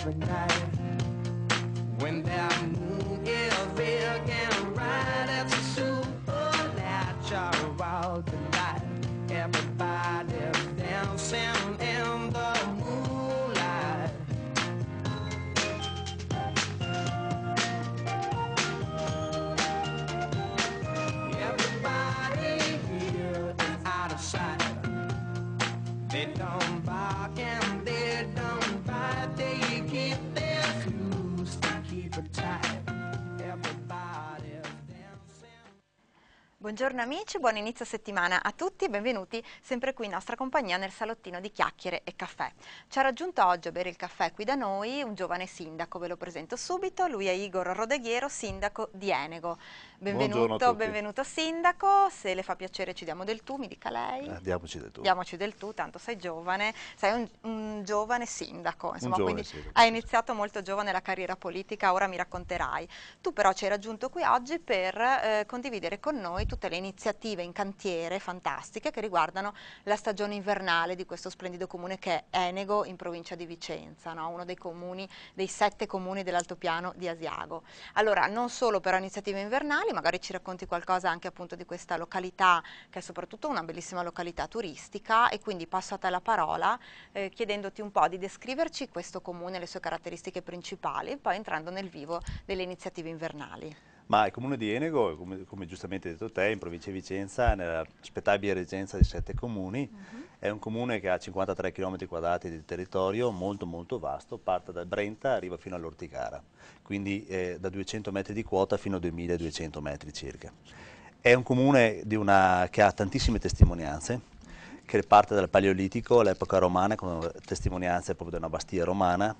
have a knife Buongiorno amici, buon inizio settimana a tutti e benvenuti sempre qui in nostra compagnia nel salottino di chiacchiere e caffè. Ci ha raggiunto oggi a bere il caffè qui da noi un giovane sindaco, ve lo presento subito, lui è Igor Rodeghiero, sindaco di Enego. Benvenuto, benvenuto sindaco, se le fa piacere ci diamo del tu, mi dica lei. Eh, diamoci del tu. Diamoci del tu, tanto sei giovane, sei un, un giovane sindaco, insomma, giovane quindi sindaco. hai iniziato molto giovane la carriera politica, ora mi racconterai. Tu però ci hai raggiunto qui oggi per eh, condividere con noi tutto tutte le iniziative in cantiere fantastiche che riguardano la stagione invernale di questo splendido comune che è Enego in provincia di Vicenza, no? uno dei comuni, dei sette comuni dell'altopiano di Asiago. Allora, non solo per iniziative invernali, magari ci racconti qualcosa anche appunto di questa località che è soprattutto una bellissima località turistica e quindi passo a te la parola eh, chiedendoti un po' di descriverci questo comune, le sue caratteristiche principali e poi entrando nel vivo delle iniziative invernali. Ma il comune di Enego, come, come giustamente hai detto te, in provincia di Vicenza, nella spettabile reggenza di sette comuni, uh mhm. -huh. è un comune che ha 53 km quadrati di territorio, molto molto vasto, parte dal Brenta, arriva fino all'Orticara, quindi eh, da 200 metri di quota fino a 2200 metri circa. È un comune una, che ha tantissime testimonianze, mhm. che parte dal Paleolitico all'epoca romana, con testimonianze proprio di una bastia romana,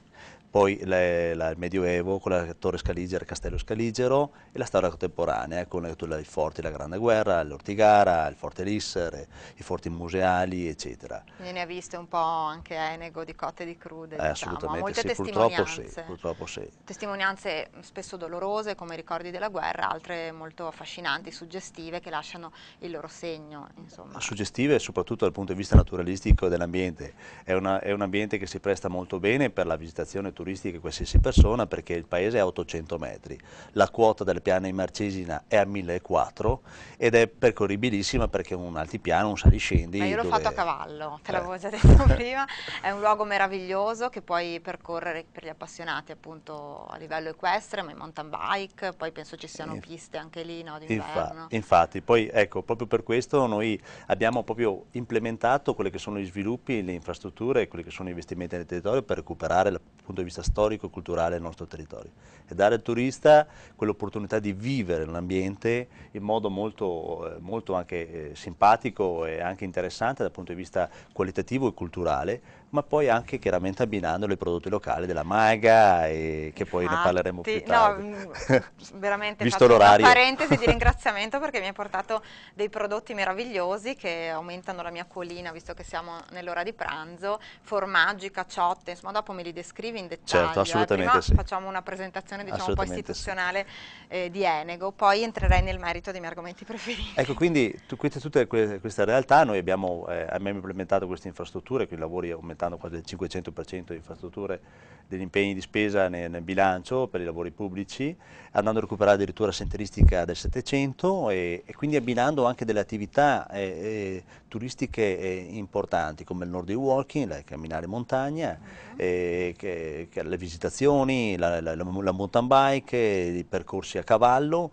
poi le, la, il Medioevo con la Torre Scaligera, il Castello Scaligero e la storia contemporanea con i forti la Grande Guerra, l'Ortigara, il Forte Lissere, i forti museali, eccetera. Quindi ne ha viste un po' anche Enego di cotte e di crude, eh, diciamo. assolutamente, molte sì, Purtroppo sì, purtroppo sì. Testimonianze spesso dolorose come ricordi della guerra, altre molto affascinanti, suggestive, che lasciano il loro segno. Insomma. Suggestive soprattutto dal punto di vista naturalistico dell'ambiente. È, è un ambiente che si presta molto bene per la visitazione turistiche qualsiasi persona perché il paese è a 800 metri, la quota delle piane in Marcesina è a 1400 ed è percorribilissima perché è un altipiano, un saliscendi. Ma io l'ho dove... fatto a cavallo, te eh. l'avevo già eh. detto prima, è un luogo meraviglioso che puoi percorrere per gli appassionati appunto a livello equestre, ma in mountain bike, poi penso ci siano eh. piste anche lì no, d'inverno. Infa infatti, poi ecco, proprio per questo noi abbiamo proprio implementato quelli che sono gli sviluppi, le infrastrutture quelli che sono gli investimenti nel territorio per recuperare dal punto di vista vista storico e culturale del nostro territorio e dare al turista quell'opportunità di vivere l'ambiente in modo molto, eh, molto anche eh, simpatico e anche interessante dal punto di vista qualitativo e culturale ma poi anche chiaramente abbinandolo ai prodotti locali della Maga, e che poi ah, ne parleremo più tardi. No, mm, veramente Visto l'orario. una parentesi di ringraziamento perché mi hai portato dei prodotti meravigliosi che aumentano la mia colina, visto che siamo nell'ora di pranzo, formaggi, cacciotte, insomma dopo me li descrivi in dettaglio. Certo, eh, assolutamente eh. sì. facciamo una presentazione diciamo un po' istituzionale sì. eh, di Enego, poi entrerai nel merito dei miei argomenti preferiti. Ecco, quindi tu, queste, tutte queste realtà, noi abbiamo, eh, abbiamo implementato queste infrastrutture, quei lavori aumentati aumentando quasi del 500% di infrastrutture degli impegni di spesa nel, nel, bilancio per i lavori pubblici, andando a recuperare addirittura senteristica del 700 e, e quindi abbinando anche delle attività eh, eh, turistiche eh, importanti come il Nordic Walking, la camminare in montagna, uh mm-hmm. eh, -huh. che, che le visitazioni, la, la, la, la mountain bike, i percorsi a cavallo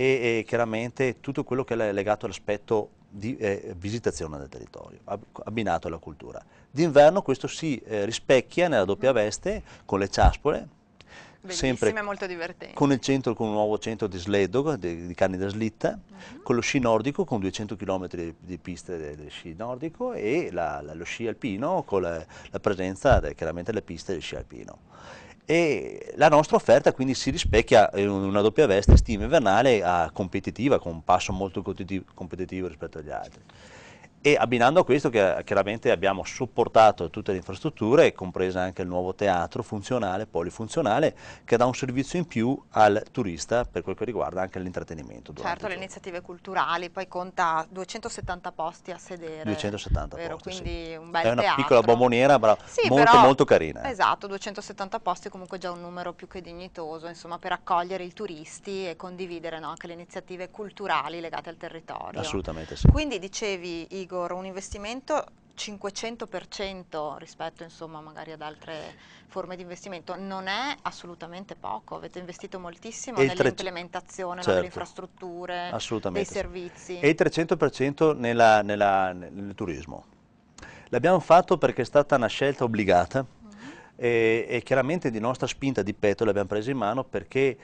e, e chiaramente tutto quello che è legato all'aspetto di eh, visitazione del territorio, abbinato alla cultura. D'inverno questo si eh, rispecchia nella doppia veste con le ciaspole, Bellissime, sempre molto divertente. Con, il centro, con un nuovo centro di sledo, di, di canne da slitta, uh mhm. -huh. con lo sci nordico, con 200 km di, di piste del de sci nordico e la, la, lo sci alpino, con la, la presenza de, chiaramente delle piste del sci alpino e la nostra offerta quindi si rispecchia in una doppia veste stima invernale ah, competitiva con un passo molto competitivo rispetto agli altri e abbinando a questo che chiaramente abbiamo supportato tutte le infrastrutture, compresa anche il nuovo teatro funzionale, polifunzionale, che dà un servizio in più al turista per quel che riguarda anche l'intrattenimento. Certo, le iniziative culturali, poi conta 270 posti a sedere. 270 vero? posti, quindi sì. un bel È una teatro. piccola bomboniera, però sì, molto però, molto carina. Eh. Esatto, 270 posti comunque già un numero più che dignitoso, insomma, per accogliere i turisti e condividere no, anche le iniziative culturali legate al territorio. Assolutamente sì. Quindi dicevi i rigor, un investimento 500% rispetto insomma magari ad altre forme di investimento non è assolutamente poco, avete investito moltissimo e nell'implementazione, certo, no, delle infrastrutture, dei servizi. E il 300% nella, nella, nel turismo. L'abbiamo fatto perché è stata una scelta obbligata mm -hmm. e, e chiaramente di nostra spinta di petto l'abbiamo presa in mano perché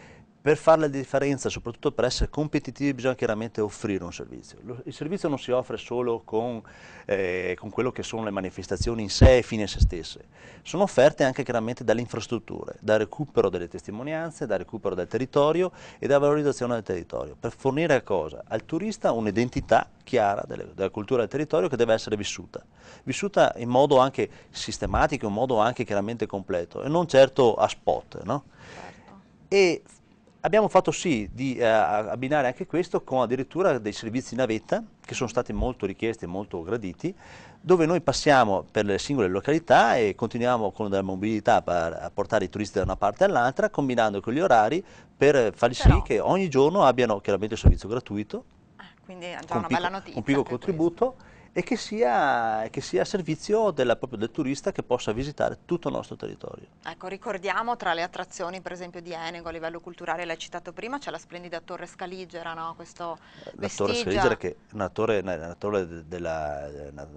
per fare la differenza, soprattutto per essere competitivi, bisogna chiaramente offrire un servizio. Il servizio non si offre solo con, eh, con quello che sono le manifestazioni in sé e fine a se stesse. Sono offerte anche chiaramente dalle infrastrutture, dal recupero delle testimonianze, dal recupero del territorio e dalla valorizzazione del territorio. Per fornire Al turista un'identità chiara delle, della cultura del territorio che deve essere vissuta. Vissuta in modo anche sistematico, in modo anche chiaramente completo e non certo a spot. No? Certo. E Abbiamo fatto sì di eh, abbinare anche questo con addirittura dei servizi navetta che sono stati molto richiesti e molto graditi, dove noi passiamo per le singole località e continuiamo con la mobilità a portare i turisti da una parte all'altra, combinando con gli orari per far sì Però... che ogni giorno abbiano chiaramente il servizio gratuito. Ah, quindi è già una bella notizia. Un piccolo contributo. Questo e che sia, che sia a servizio della, proprio del turista che possa visitare tutto il nostro territorio. Ecco, ricordiamo tra le attrazioni per esempio di Enego a livello culturale, l'hai citato prima, c'è la splendida Torre Scaligera, no? Questo la Torre Scaligera che è una torre, una torre della, una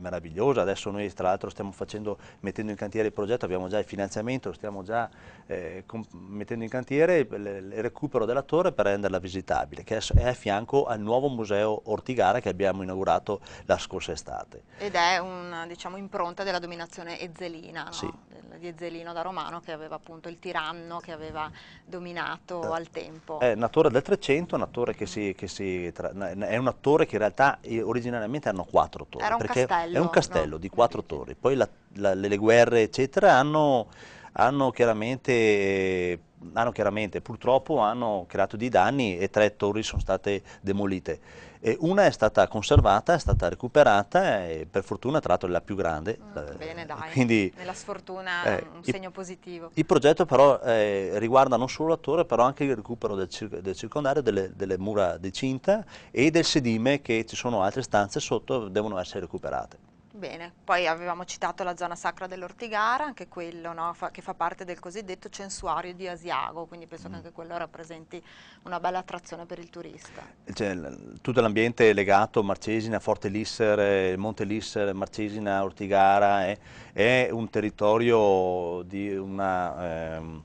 meravigliosa, adesso noi tra l'altro stiamo facendo, mettendo in cantiere il progetto, abbiamo già il finanziamento, stiamo già eh, mettendo in cantiere il, il recupero della torre per renderla visitabile, che è a fianco al nuovo museo Ortigara che abbiamo inaugurato la scorsa estate. Ed è una diciamo, impronta della dominazione ezzelina, no? sì. di Ezzelino da Romano che aveva appunto il tiranno che aveva dominato eh, al tempo. È una torre del 300, una torre che si, che si tra, è un attore che in realtà eh, originariamente hanno quattro torri. Era un castello. È un castello no? di quattro torri, poi la, la, le, le guerre eccetera hanno, hanno chiaramente hanno chiaramente purtroppo hanno creato dei danni e tre torri sono state demolite. E una è stata conservata, è stata recuperata e per fortuna tra l'altro è la più grande. Mm, eh, bene dai, Quindi, nella sfortuna eh, un segno il, positivo. Il progetto però eh, riguarda non solo la torre però anche il recupero del, cir del circondario, delle, delle, mura di cinta e del sedime che ci sono altre stanze sotto devono essere recuperate bene. Poi avevamo citato la zona sacra dell'Ortigara, anche quello no, fa, che fa parte del cosiddetto censuario di Asiago, quindi penso mm. che anche quello rappresenti una bella attrazione per il turista. Cioè, tutto l'ambiente legato Marcesina, Forte Lissere, eh, Monte Lissere, Marcesina, Ortigara è, è un territorio di una... Ehm,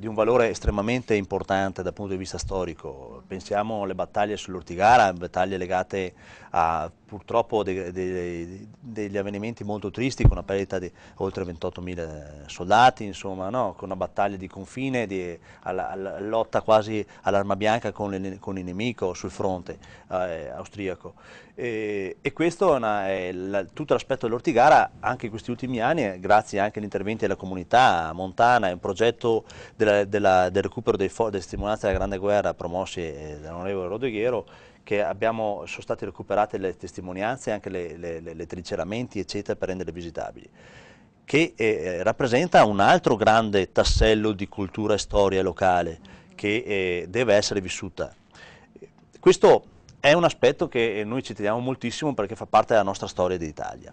di un valore estremamente importante dal punto di vista storico. Pensiamo alle battaglie sull'Ortigara, battaglie legate a purtroppo de, de, de, degli avvenimenti molto tristi con una perdita di oltre 28.000 soldati, insomma, no? con una battaglia di confine, di, alla, alla, lotta quasi all'arma bianca con, con, il nemico sul fronte eh, austriaco. E, e questo è, una, è la, tutto l'aspetto dell'ortigara, anche in questi ultimi anni, eh, grazie anche all'intervento della comunità montana, è un progetto della, della, del recupero dei fo- delle testimonianze della Grande Guerra promossi eh, dall'onorevole Rodeghiero, che abbiamo, sono state recuperate le testimonianze, anche le, le, le, le trinceramenti, eccetera, per renderle visitabili che eh, eh, rappresenta un altro grande tassello di cultura e storia locale che eh, deve essere vissuta. Questo è un aspetto che noi ci teniamo moltissimo perché fa parte della nostra storia d'Italia.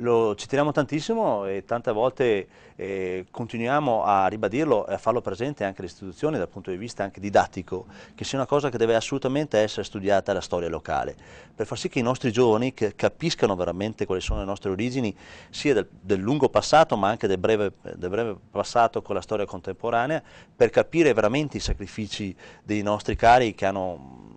Lo, ci teniamo tantissimo e tante volte eh, continuiamo a ribadirlo e a farlo presente anche alle istituzioni dal punto di vista anche didattico, che sia una cosa che deve assolutamente essere studiata la storia locale, per far sì che i nostri giovani capiscano veramente quali sono le nostre origini, sia del, del lungo passato ma anche del breve, del breve, passato con la storia contemporanea, per capire veramente i sacrifici dei nostri cari che hanno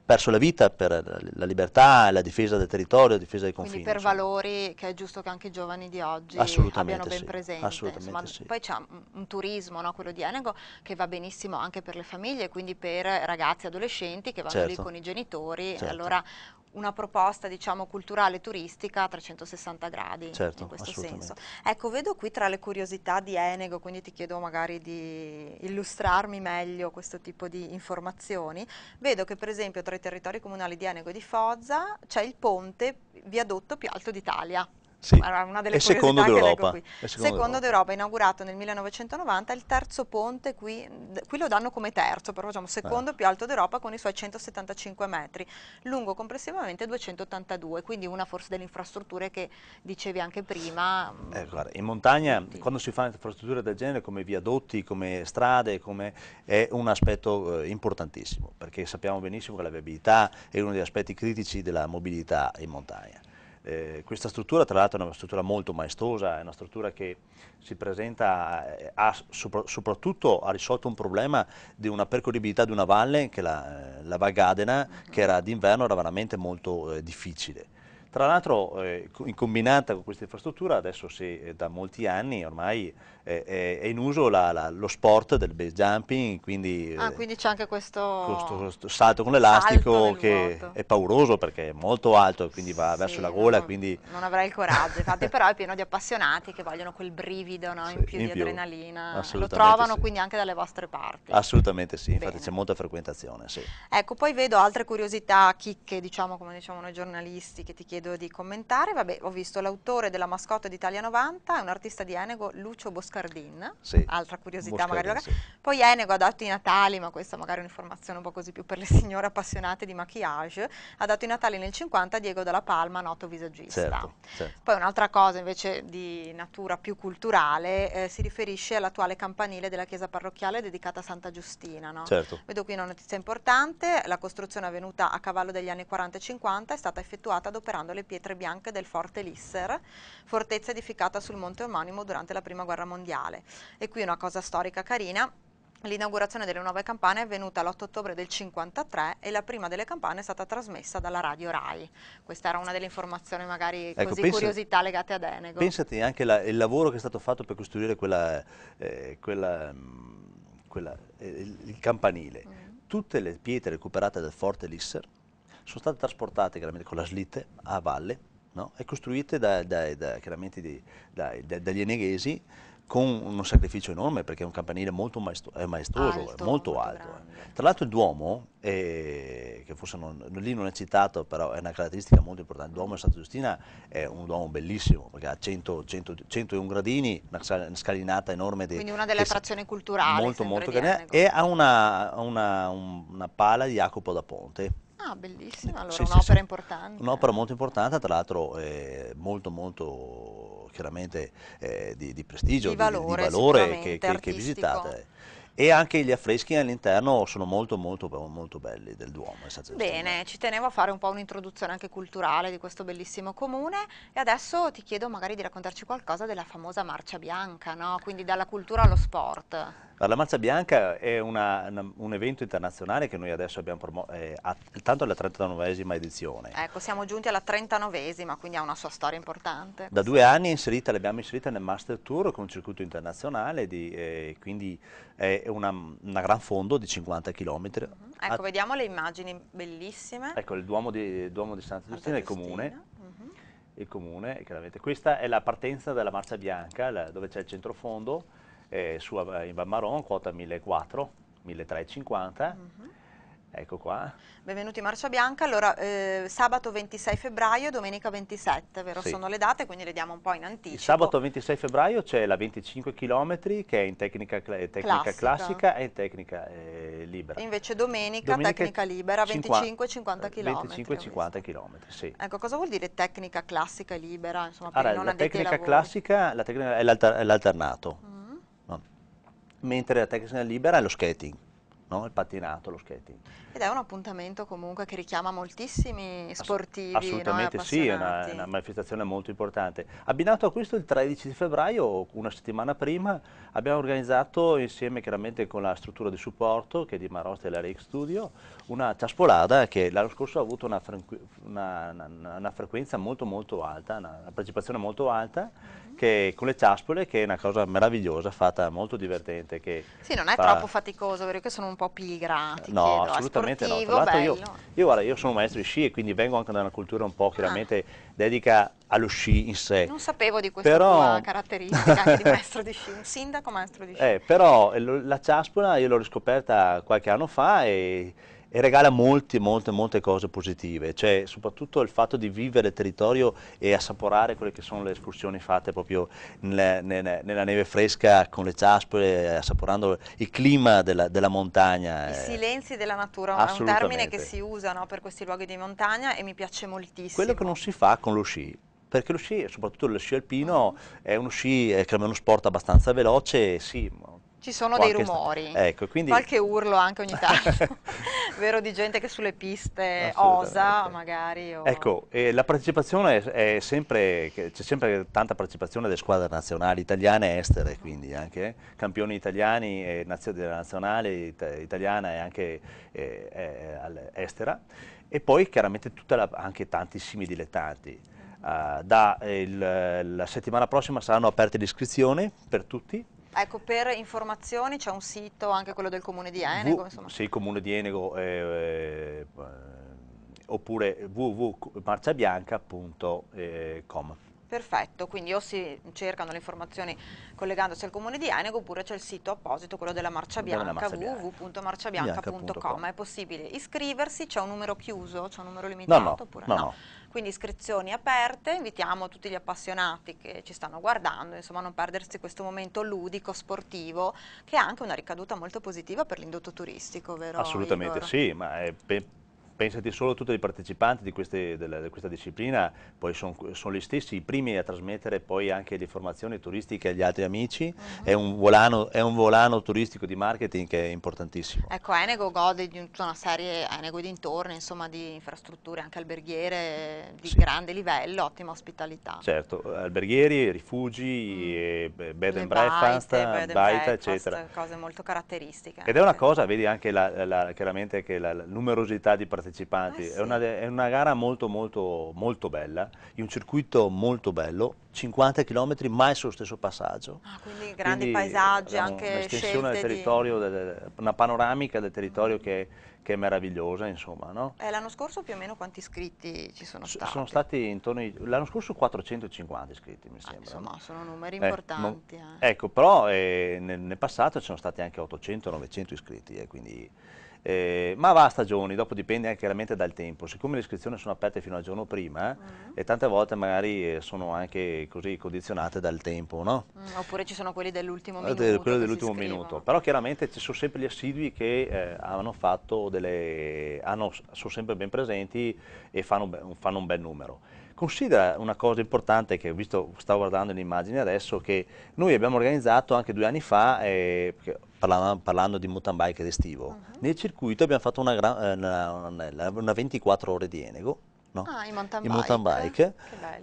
perso la vita per la libertà, la difesa del territorio, la difesa dei confini. Quindi per insomma. valori che è giusto che anche i giovani di oggi abbiano ben sì, presenti. Insomma, sì. Poi c'è un turismo, no, quello di Enego, che va benissimo anche per le famiglie, quindi per ragazzi e adolescenti che vanno certo. lì con i genitori. Certo. Allora una proposta diciamo culturale turistica a 360 gradi certo, in questo senso. Ecco, vedo qui tra le curiosità di Enego, quindi ti chiedo magari di illustrarmi meglio questo tipo di informazioni, vedo che per esempio tra i territori comunali di Anego e di Foza c'è il ponte viadotto più alto d'Italia sì. Una delle secondo d'Europa. secondo, secondo d'Europa, inaugurato nel 1990, il terzo ponte qui, qui lo danno come terzo, però diciamo secondo eh. più alto d'Europa con i suoi 175 metri, lungo complessivamente 282, quindi una forse delle infrastrutture che dicevi anche prima. Mm, eh, guarda, in montagna sì. quando si fa infrastrutture del genere come viadotti, come strade, come, è un aspetto eh, importantissimo, perché sappiamo benissimo che la viabilità è uno degli aspetti critici della mobilità in montagna. Eh, questa struttura tra l'altro è una struttura molto maestosa, è una struttura che si presenta, eh, ha, sopra, soprattutto ha risolto un problema di una percorribilità di una valle, che la, eh, la Val Gadena, che era d'inverno era veramente molto eh, difficile. Tra l'altro eh, in combinata con questa infrastruttura adesso si, eh, da molti anni ormai è, è in uso la, la, lo sport del base jumping, quindi, ah, eh, quindi c'è anche questo... Questo, questo, salto con l'elastico che vuoto. è pauroso perché è molto alto, e quindi va sì, verso la gola. Non, quindi... non avrai il coraggio, infatti però è pieno di appassionati che vogliono quel brivido no? sì, in più in di più. adrenalina, lo trovano sì. quindi anche dalle vostre parti. Assolutamente sì, infatti c'è molta frequentazione. Ecco, poi vedo altre curiosità, chicche, diciamo come diciamo noi giornalisti, che ti chiedo di commentare. Vabbè, ho visto l'autore della mascotte d'Italia 90, è un artista di Enego, Lucio Boschini Moscardin, sì, altra curiosità magari. Sì. Poi Enego ha dato i Natali, ma questa magari è un'informazione un po' così più per le signore appassionate di maquillage, ha dato i Natali nel 50 a Diego della Palma, noto visagista. Certo, certo. Poi un'altra cosa invece di natura più culturale eh, si riferisce all'attuale campanile della chiesa parrocchiale dedicata a Santa Giustina. No? Certo. Vedo qui una notizia importante, la costruzione avvenuta a cavallo degli anni 40 e 50 è stata effettuata adoperando le pietre bianche del forte Lisser, fortezza edificata sul monte omonimo durante la prima guerra mondiale mondiale. E qui una cosa storica carina, L'inaugurazione delle nuove campane è avvenuta l'8 ottobre del 1953 e la prima delle campane è stata trasmessa dalla Radio Rai. Questa era una delle informazioni, magari ecco, così, pensa, curiosità legate ad Enego. Pensate anche la, il lavoro che è stato fatto per costruire quella, eh, quella, mm, quella, eh, il campanile. Mm. Tutte le pietre recuperate dal forte Lisser sono state trasportate chiaramente con la slitte a valle no? e costruite da, da, da, dagli eneghesi con un sacrificio enorme perché è un campanile molto maesto- è maestoso, alto, è molto, molto alto. Eh. Tra l'altro il Duomo, eh, che forse non, lì non è citato, però è una caratteristica molto importante, il Duomo di Santa Giustina è un Duomo bellissimo perché ha 100, 100, 101 gradini, una scalinata enorme. Di, Quindi una delle attrazioni culturali. Molto, molto grande. E ha una, una, una pala di Jacopo da Ponte. Ah, bellissima, allora sì, un'opera sì, sì. importante. Un'opera molto importante, tra l'altro eh, molto molto chiaramente eh, di, di, prestigio, di valore, di, di valore che, che, che, visitate. E anche gli affreschi all'interno sono molto, molto, molto belli del Duomo. Bene, ci tenevo a fare un po' un'introduzione anche culturale di questo bellissimo comune e adesso ti chiedo magari di raccontarci qualcosa della famosa Marcia Bianca, no? quindi dalla cultura allo sport. La Marcia Bianca è una, una, un evento internazionale che noi adesso abbiamo promosso, eh, tanto alla 39esima edizione. Ecco, siamo giunti alla 39esima, quindi ha una sua storia importante. Da due anni inserita, l'abbiamo inserita nel Master Tour con un circuito internazionale, di, eh, quindi è una, una, gran fondo di 50 km. Uh -huh. Ecco, vediamo le immagini bellissime. Ecco, il Duomo di, Duomo di Santa Giustina, il comune. Il mhm. comune, chiaramente. Questa è la partenza della Marcia Bianca, la, dove c'è il centrofondo eh, su, eh, in Vammaron, quota 1400, 1350. Uh -huh. Ecco qua. Benvenuti Marcia Bianca, allora eh, sabato 26 febbraio e domenica 27, vero? Sì. Sono le date, quindi le diamo un po' in anticipo. Il sabato 26 febbraio c'è la 25 km che è in tecnica, eh, tecnica classica. classica. e in tecnica eh, libera. Invece domenica, domenica tecnica libera 25-50 km. 25-50 km, sì. Ecco, cosa vuol dire tecnica classica e libera? Insomma, allora, la, tecnica classica, la tecnica classica è l'alternato. Mm mentre la tecnica libera è lo skating no? il patinato, lo skating. Ed è un appuntamento comunque che richiama moltissimi sportivi. Ass assolutamente no? sì, è una, una, manifestazione molto importante. Abbinato a questo il 13 febbraio, una settimana prima, abbiamo organizzato insieme chiaramente con la struttura di supporto che è di Marosta e la Rake Studio, una ciaspolada che l'anno scorso ha avuto una, una, una, frequenza molto molto alta, una, partecipazione molto alta, mm-hmm. che, con le ciaspole che è una cosa meravigliosa, fatta molto divertente. sì, non è fa... troppo faticoso, perché sono un po' pigranti. No, chiedo, assolutamente sportivo, no. Tra l'altro io, io, guarda, io sono maestro di sci e quindi vengo anche da una cultura un po' ah. chiaramente ah. dedica allo sci in sé. Non sapevo di questa però... caratteristica anche di maestro di sci, un sindaco maestro di sci. Eh, però eh, la ciaspola io l'ho riscoperta qualche anno fa e e regala molte, molte, molte cose positive, cioè soprattutto il fatto di vivere il territorio e assaporare quelle che sono le escursioni fatte proprio nella, nella, nella neve fresca con le ciaspole, assaporando il clima della, della montagna. I eh. silenzi della natura, è un termine che si usa no, per questi luoghi di montagna e mi piace moltissimo. Quello che non si fa con lo sci, perché lo sci, soprattutto lo sci alpino, è uno sci, è eh, uno sport abbastanza veloce, sì, ci sono dei rumori, ecco, quindi... qualche urlo anche ogni tanto, vero di gente che sulle piste osa magari. O... Ecco, eh, la partecipazione è sempre, c'è sempre tanta partecipazione delle squadre nazionali italiane e estere, quindi anche eh. campioni italiani e nazio della nazionale it italiana e anche eh, eh, estera e poi chiaramente la, anche tantissimi dilettanti. Uh, da eh, il, la settimana prossima saranno aperte le iscrizioni per tutti Ecco, per informazioni c'è un sito, anche quello del comune di Enego? Sì, comune di Enego, eh, eh, oppure www.marciabianca.com. Perfetto, quindi o si cercano le informazioni collegandosi al comune di Enego oppure c'è il sito apposito, quello della Marcia Bianca, www.marciabianca.com. È possibile iscriversi, c'è un numero chiuso, c'è un numero limitato no, no, oppure no? no. Quindi iscrizioni aperte, invitiamo tutti gli appassionati che ci stanno guardando, insomma a non perdersi questo momento ludico, sportivo, che ha anche una ricaduta molto positiva per l'indotto turistico, vero? Assolutamente Igor? sì, ma è Pensati solo a tutti i partecipanti di, queste, della, di questa disciplina, poi sono son gli stessi i primi a trasmettere poi anche le informazioni turistiche agli altri amici, uh mhm. -huh. è, un volano, è, un volano, turistico di marketing che è importantissimo. Ecco, Enego gode di tutta una serie, Enego e dintorni, insomma di infrastrutture anche alberghiere di sì. grande livello, ottima ospitalità. Certo, alberghieri, rifugi, mm. bed and breakfast, baita, eccetera. Cose molto caratteristiche. Ed è una cosa, vedi anche la, la, chiaramente che la, la numerosità di partecipanti partecipanti, eh ah, sì. è, una, è, una, gara molto molto molto bella, in un circuito molto bello, 50 km mai sullo stesso passaggio. Ah, quindi grandi quindi paesaggi, anche un'estensione del territorio, di... del, una panoramica del territorio che, che è meravigliosa, insomma. No? Eh, l'anno scorso più o meno quanti iscritti ci sono stati? S sono stati intorno ai... l'anno scorso 450 iscritti, mi ah, sembra. insomma, no? sono numeri eh, importanti. Eh. Ecco, però eh, nel, nel, passato ci sono stati anche 800-900 iscritti, eh, quindi eh, ma va a stagioni, dopo dipende anche chiaramente dal tempo, siccome le iscrizioni sono aperte fino al giorno prima eh, mm. e tante volte magari eh, sono anche così condizionate dal tempo, no? Mm, oppure ci sono quelli dell'ultimo eh, minuto. De, quello dell'ultimo minuto, però chiaramente ci sono sempre gli assidui che eh, hanno fatto delle, hanno, sono sempre ben presenti e fanno, fanno un bel numero. Considera una cosa importante che ho visto, stavo guardando le immagini adesso, che noi abbiamo organizzato anche due anni fa, eh, parlando, parlando, di mountain bike ed estivo, uh -huh. nel circuito abbiamo fatto una, eh, una, una 24 ore di Enego, No? Ah, in mountain, in mountain bike, che,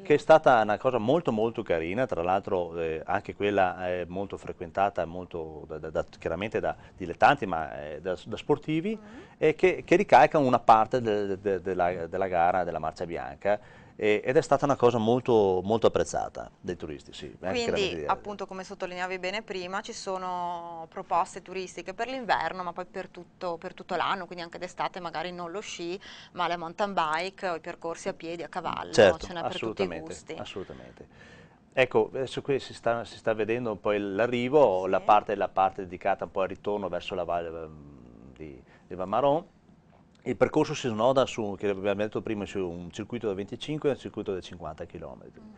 che, è stata una cosa molto molto carina, tra l'altro eh, anche quella è molto frequentata, molto, da, da, da, chiaramente da dilettanti ma eh, da, sportivi, mm -hmm. e che, che, ricalca una parte de, de, de, la, della, gara della marcia bianca e, ed è stata una cosa molto, molto apprezzata dai turisti. Sì, Quindi appunto come sottolineavi bene prima ci sono proposte turistiche per l'inverno ma poi per tutto, tutto l'anno, quindi anche d'estate magari non lo sci ma la mountain bike o i percorsi a piedi, a cavallo, certo, ce n'è per tutti i gusti. Assolutamente. Ecco, adesso eh, qui si sta, si sta vedendo poi l'arrivo, sì. la, la, parte, dedicata un al ritorno verso la valle ehm, di, di Vamaron il percorso si snoda su, che abbiamo detto prima, su un circuito da 25 e un circuito da 50 km. Mm-hmm.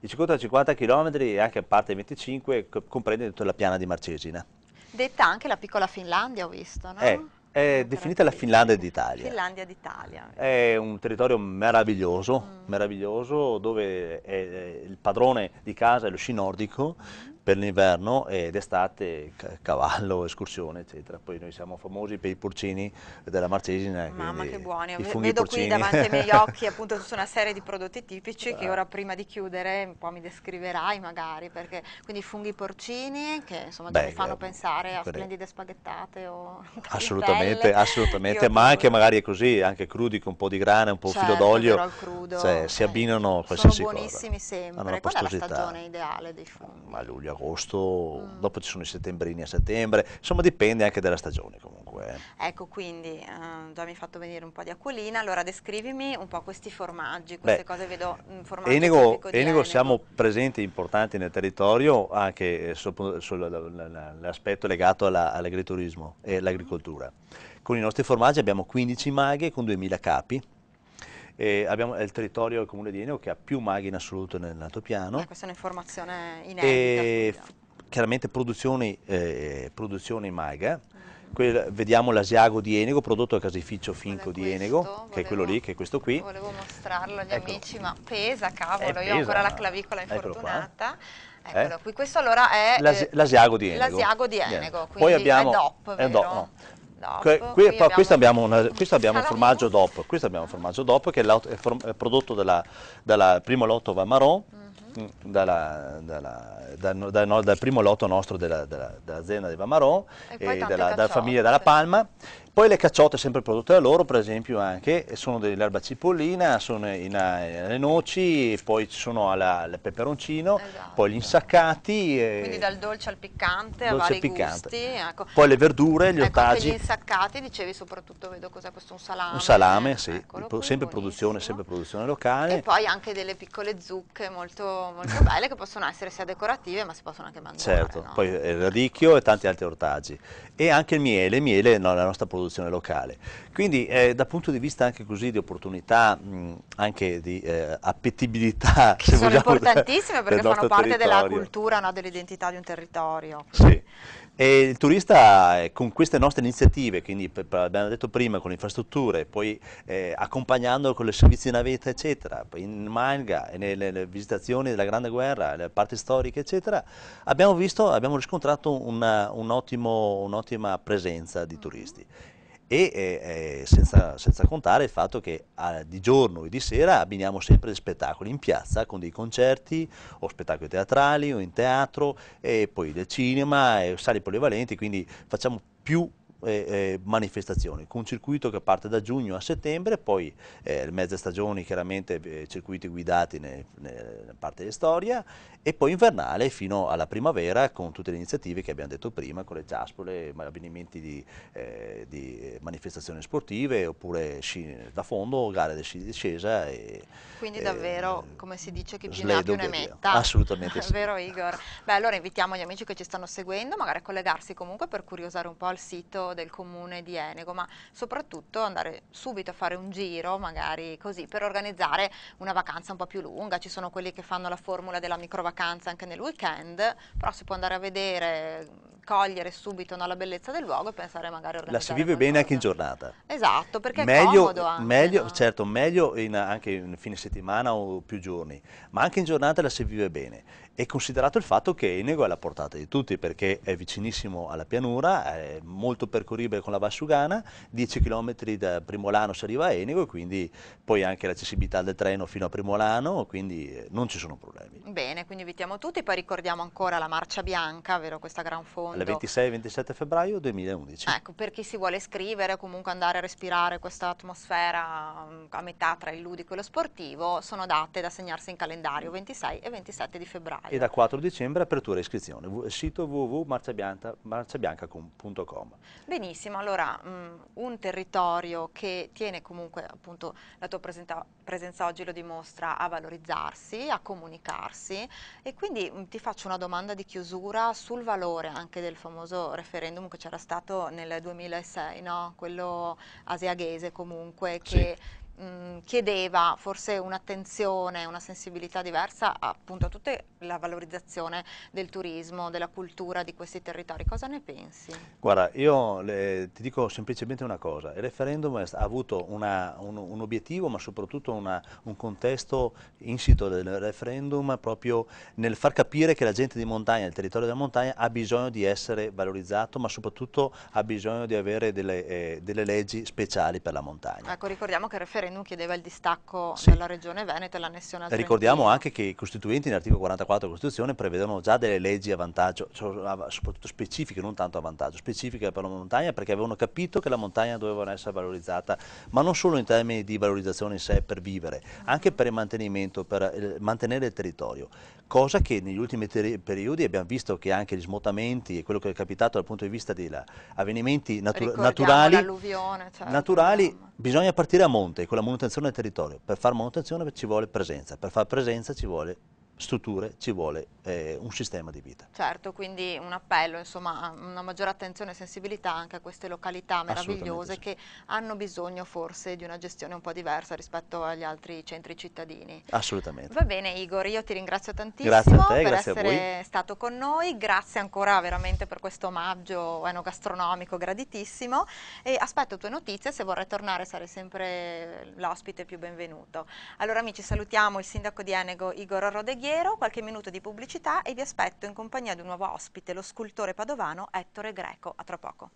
Il circuito da 50 km e anche parte 25 comprende tutta la piana di Marcesina. Detta anche la piccola Finlandia, ho visto, no? Eh, è definita la Finlandia d'Italia. Finlandia d'Italia. È un territorio meraviglioso, mm. meraviglioso dove è, è il padrone di casa è lo sci nordico, mm per l'inverno e d'estate cavallo, escursione eccetera. Poi noi siamo famosi per i porcini della Marcesina. Mamma che buoni, vedo porcini. qui davanti ai miei occhi appunto tutta una serie di prodotti tipici che eh. ora prima di chiudere un po' mi descriverai magari, perché quindi funghi porcini che insomma Beh, fanno eh, pensare a per... splendide spaghettate o Assolutamente, assolutamente, ma anche magari è così, anche crudi con un po' di grana, un po' certo, filo d'olio, cioè, si eh, abbinano a qualsiasi cosa. Sono buonissimi cosa. sempre, qual è la stagione ideale dei funghi? Ma luglio agosto, mm. dopo ci sono i settembrini a settembre, insomma dipende anche dalla stagione comunque. Eh. Ecco quindi, eh, già mi hai fatto venire un po' di acquolina, allora descrivimi un po' questi formaggi, queste Beh, cose vedo in mm, formaggi Enigo, Enigo siamo presenti e importanti nel territorio anche eh, sull'aspetto legato all'agriturismo e all'agricoltura. Con i nostri formaggi abbiamo 15 maghe con 2000 capi, e abbiamo, è il territorio del comune di Eneo che ha più maghi in assoluto nel nato piano. questa ecco, è un'informazione inedita. E chiaramente produzioni, eh, produzioni maga. Quella, vediamo l'asiago di Enego, prodotto dal caseificio finco di Enego, volevo, che è quello lì, che è questo qui. Volevo mostrarlo agli ecco. amici, ma pesa, cavolo, pesa, eh, io ho ancora la clavicola infortunata. Eccolo, eh? Eccolo qui, questo allora è eh, l'asiago di Enego. L'asiago di Enego, quindi Poi abbiamo, è DOP, è DOP no. DOP. Que, qui, qui abbiamo, questo abbiamo, una, questo abbiamo un formaggio DOP, questo abbiamo formaggio DOP che è, è, è prodotto dalla, dalla primo lotto Vamaron, uh mhm. -huh. Mm, dalla, dalla, da, da, no, dal primo lotto nostro dell'azienda della, della di Vamaron e, e dalla, dalla famiglia della Palma. Poi le cacciotte sempre prodotte da loro, per esempio anche, sono dell'erba cipollina, sono in, eh, le noci, poi ci sono alla, al peperoncino, esatto. poi gli insaccati. E... Eh, Quindi dal dolce al piccante, dolce a vari piccante. gusti. Ecco. Poi le verdure, gli ecco, ottaggi. gli insaccati, dicevi soprattutto, vedo cos'è questo, un salame. Un salame, sì, Eccolo, sempre produzione, sempre produzione locale. E poi anche delle piccole zucche molto, molto belle che possono essere sia decorative ma si possono anche mangiare. Certo, no? poi il radicchio e tanti altri ortaggi. E anche il miele, il miele no, la nostra produzione produzione locale. Quindi eh, dal punto di vista anche così di opportunità, mh, anche di eh, appetibilità. Che sono importantissime perché fanno parte territorio. della cultura, no, dell'identità di un territorio. Sì. E il turista eh, con queste nostre iniziative, quindi abbiamo detto prima con le infrastrutture, poi eh, accompagnandolo con i servizi di navetta eccetera, in manga, nelle, nelle, visitazioni della Grande Guerra, le parti storiche eccetera, abbiamo visto, abbiamo riscontrato una, un ottimo, un'ottima presenza di turisti e eh, senza, senza, contare il fatto che ah, di giorno e di sera abbiniamo sempre spettacoli in piazza con dei concerti o spettacoli teatrali o in teatro e poi del cinema e sali polivalenti, quindi facciamo più eh, eh manifestazioni, con un circuito che parte da giugno a settembre, poi eh, mezze stagioni chiaramente eh, circuiti guidati nella parte di storia e poi invernale fino alla primavera con tutte le iniziative che abbiamo detto prima, con le ciaspole, avvenimenti di, eh, di manifestazioni sportive oppure sci da fondo, gare di sci di discesa. E, Quindi eh, davvero, e, come si dice, chi più ne ha più ne metta. Assolutamente sì. Vero Igor? Beh allora invitiamo gli amici che ci stanno seguendo magari a collegarsi comunque per curiosare un po' al sito del comune di Enego, ma soprattutto andare subito a fare un giro magari così per organizzare una vacanza un po' più lunga, ci sono quelli che fanno la formula della microvacanza vacanza anche nel weekend, però si può andare a vedere, cogliere subito no, la bellezza del luogo e pensare magari a organizzare La si vive qualcosa. bene anche in giornata. Esatto, perché meglio, è comodo anche. Meglio, no? Certo, meglio in, anche in fine settimana o più giorni, ma anche in giornata la si vive bene e considerato il fatto che Enego è alla portata di tutti perché è vicinissimo alla pianura, è molto percorribile con la Vassugana, 10 km da Primolano si arriva a Enego e quindi poi anche l'accessibilità del treno fino a Primolano, quindi eh, non ci sono problemi. Bene, quindi invitiamo tutti, poi ricordiamo ancora la Marcia Bianca, vero questa gran fondo. Il 26-27 febbraio 2011. Ecco, per chi si vuole iscrivere, comunque andare a respirare questa atmosfera mm, a metà tra il ludico e lo sportivo, sono date da segnarsi in calendario 26 e 27 di febbraio. Italia. E da 4 dicembre apertura e iscrizione, sito www.marciabianca.com. Benissimo, allora mh, mm, un territorio che tiene comunque appunto la tua presenza, presenza oggi lo dimostra a valorizzarsi, a comunicarsi e quindi mh, mm, ti faccio una domanda di chiusura sul valore anche del famoso referendum che c'era stato nel 2006, no? quello asiaghese comunque che... Sì Mm, chiedeva forse un'attenzione, una sensibilità diversa appunto a tutta la valorizzazione del turismo, della cultura di questi territori. Cosa ne pensi? Guarda, io le, ti dico semplicemente una cosa, il referendum ha avuto una, un, un, obiettivo ma soprattutto una, un contesto insito del referendum proprio nel far capire che la gente di montagna, il territorio della montagna ha bisogno di essere valorizzato ma soprattutto ha bisogno di avere delle, eh, delle leggi speciali per la montagna. Ecco, ricordiamo che il referendum referendum chiedeva il distacco sì. della regione Veneto e l'annessione al Ricordiamo Trentino. anche che i costituenti nell'articolo 44 della Costituzione prevedono già delle leggi a vantaggio, cioè, soprattutto specifiche, non tanto a vantaggio, specifiche per la montagna perché avevano capito che la montagna doveva essere valorizzata, ma non solo in termini di valorizzazione in sé per vivere, anche per il mantenimento, per eh, mantenere il territorio cosa che negli ultimi periodi abbiamo visto che anche gli smottamenti e quello che è capitato dal punto di vista degli avvenimenti natu naturali, certo, naturali bisogna partire a monte con la manutenzione del territorio, per fare manutenzione ci vuole presenza, per fare presenza ci vuole strutture ci vuole eh, un sistema di vita. Certo, quindi un appello, insomma, una maggiore attenzione e sensibilità anche a queste località meravigliose sì. che hanno bisogno forse di una gestione un po' diversa rispetto agli altri centri cittadini. Assolutamente. Va bene Igor, io ti ringrazio tantissimo grazie a te, per essere stato con noi, grazie ancora veramente per questo omaggio enogastronomico graditissimo e aspetto tue notizie, se vorrai tornare sarai sempre l'ospite più benvenuto. Allora amici salutiamo il sindaco di Enego Igor Rodeghi preghiero, qualche minuto di pubblicità e vi aspetto in compagnia di un nuovo ospite, lo scultore padovano Ettore Greco. A tra poco.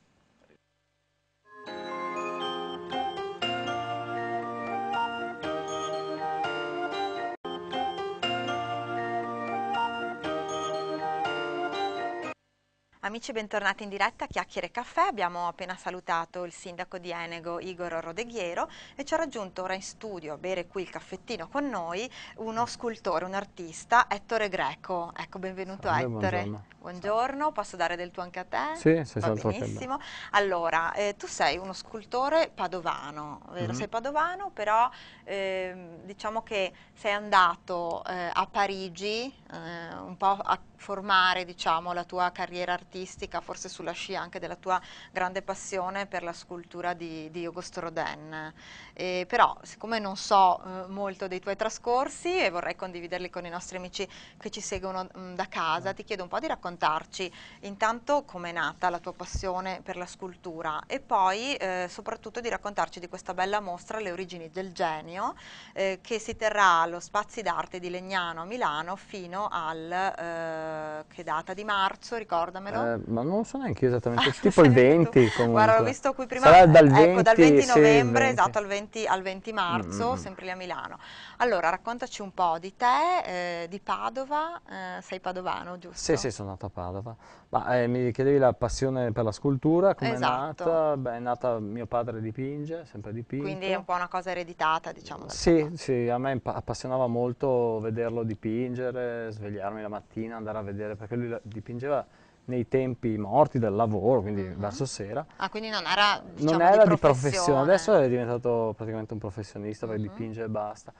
Amici bentornati in diretta a Chiacchiere e Caffè, abbiamo appena salutato il sindaco di Enego Igor Rodeghiero e ci ha raggiunto ora in studio a bere qui il caffettino con noi uno scultore, un artista, Ettore Greco. Ecco, benvenuto Salve, Ettore. Buongiorno. buongiorno. posso dare del tuo anche a te? Sì, sei Va benissimo. Allora, eh, tu sei uno scultore padovano, vero? Mm Sei padovano, però eh, diciamo che sei andato eh, a Parigi eh, un po' a formare diciamo, la tua carriera artistica, forse sulla scia anche della tua grande passione per la scultura di, di Augusto Rodin. E, però siccome non so eh, molto dei tuoi trascorsi e vorrei condividerli con i nostri amici che ci seguono mh, mm, da casa, mm. ti chiedo un po' di raccontarci intanto com'è nata la tua passione per la scultura e poi eh, soprattutto di raccontarci di questa bella mostra Le origini del genio eh, che si terrà allo Spazi d'arte di Legnano a Milano fino vicino al eh, che data di marzo, ricordamelo. Eh, ma non so neanche io esattamente, ah, tipo il 20 tu. comunque. Guarda, l'ho visto qui prima, Sarà dal 20, ecco, dal 20 novembre, sì, 20. esatto, al 20, al 20 marzo, mm -hmm. sempre lì a Milano. Allora, raccontaci un po' di te, eh, di Padova, eh, sei padovano, giusto? Sì, sì, sono nato a Padova. Ma eh, mi chiedevi la passione per la scultura, come esatto. è nata? Beh, è nata mio padre dipinge, sempre dipinge. Quindi è un po' una cosa ereditata, diciamo. Sì, papà. sì, a me appassionava molto vederlo dipingere, svegliarmi la mattina, andare a vedere, perché lui dipingeva nei tempi morti del lavoro, quindi uh mm-hmm. -huh. verso sera. Ah, quindi non era, diciamo, non era di, professione. di, professione. adesso è diventato praticamente un professionista uh mm-hmm. -huh. perché dipinge e basta.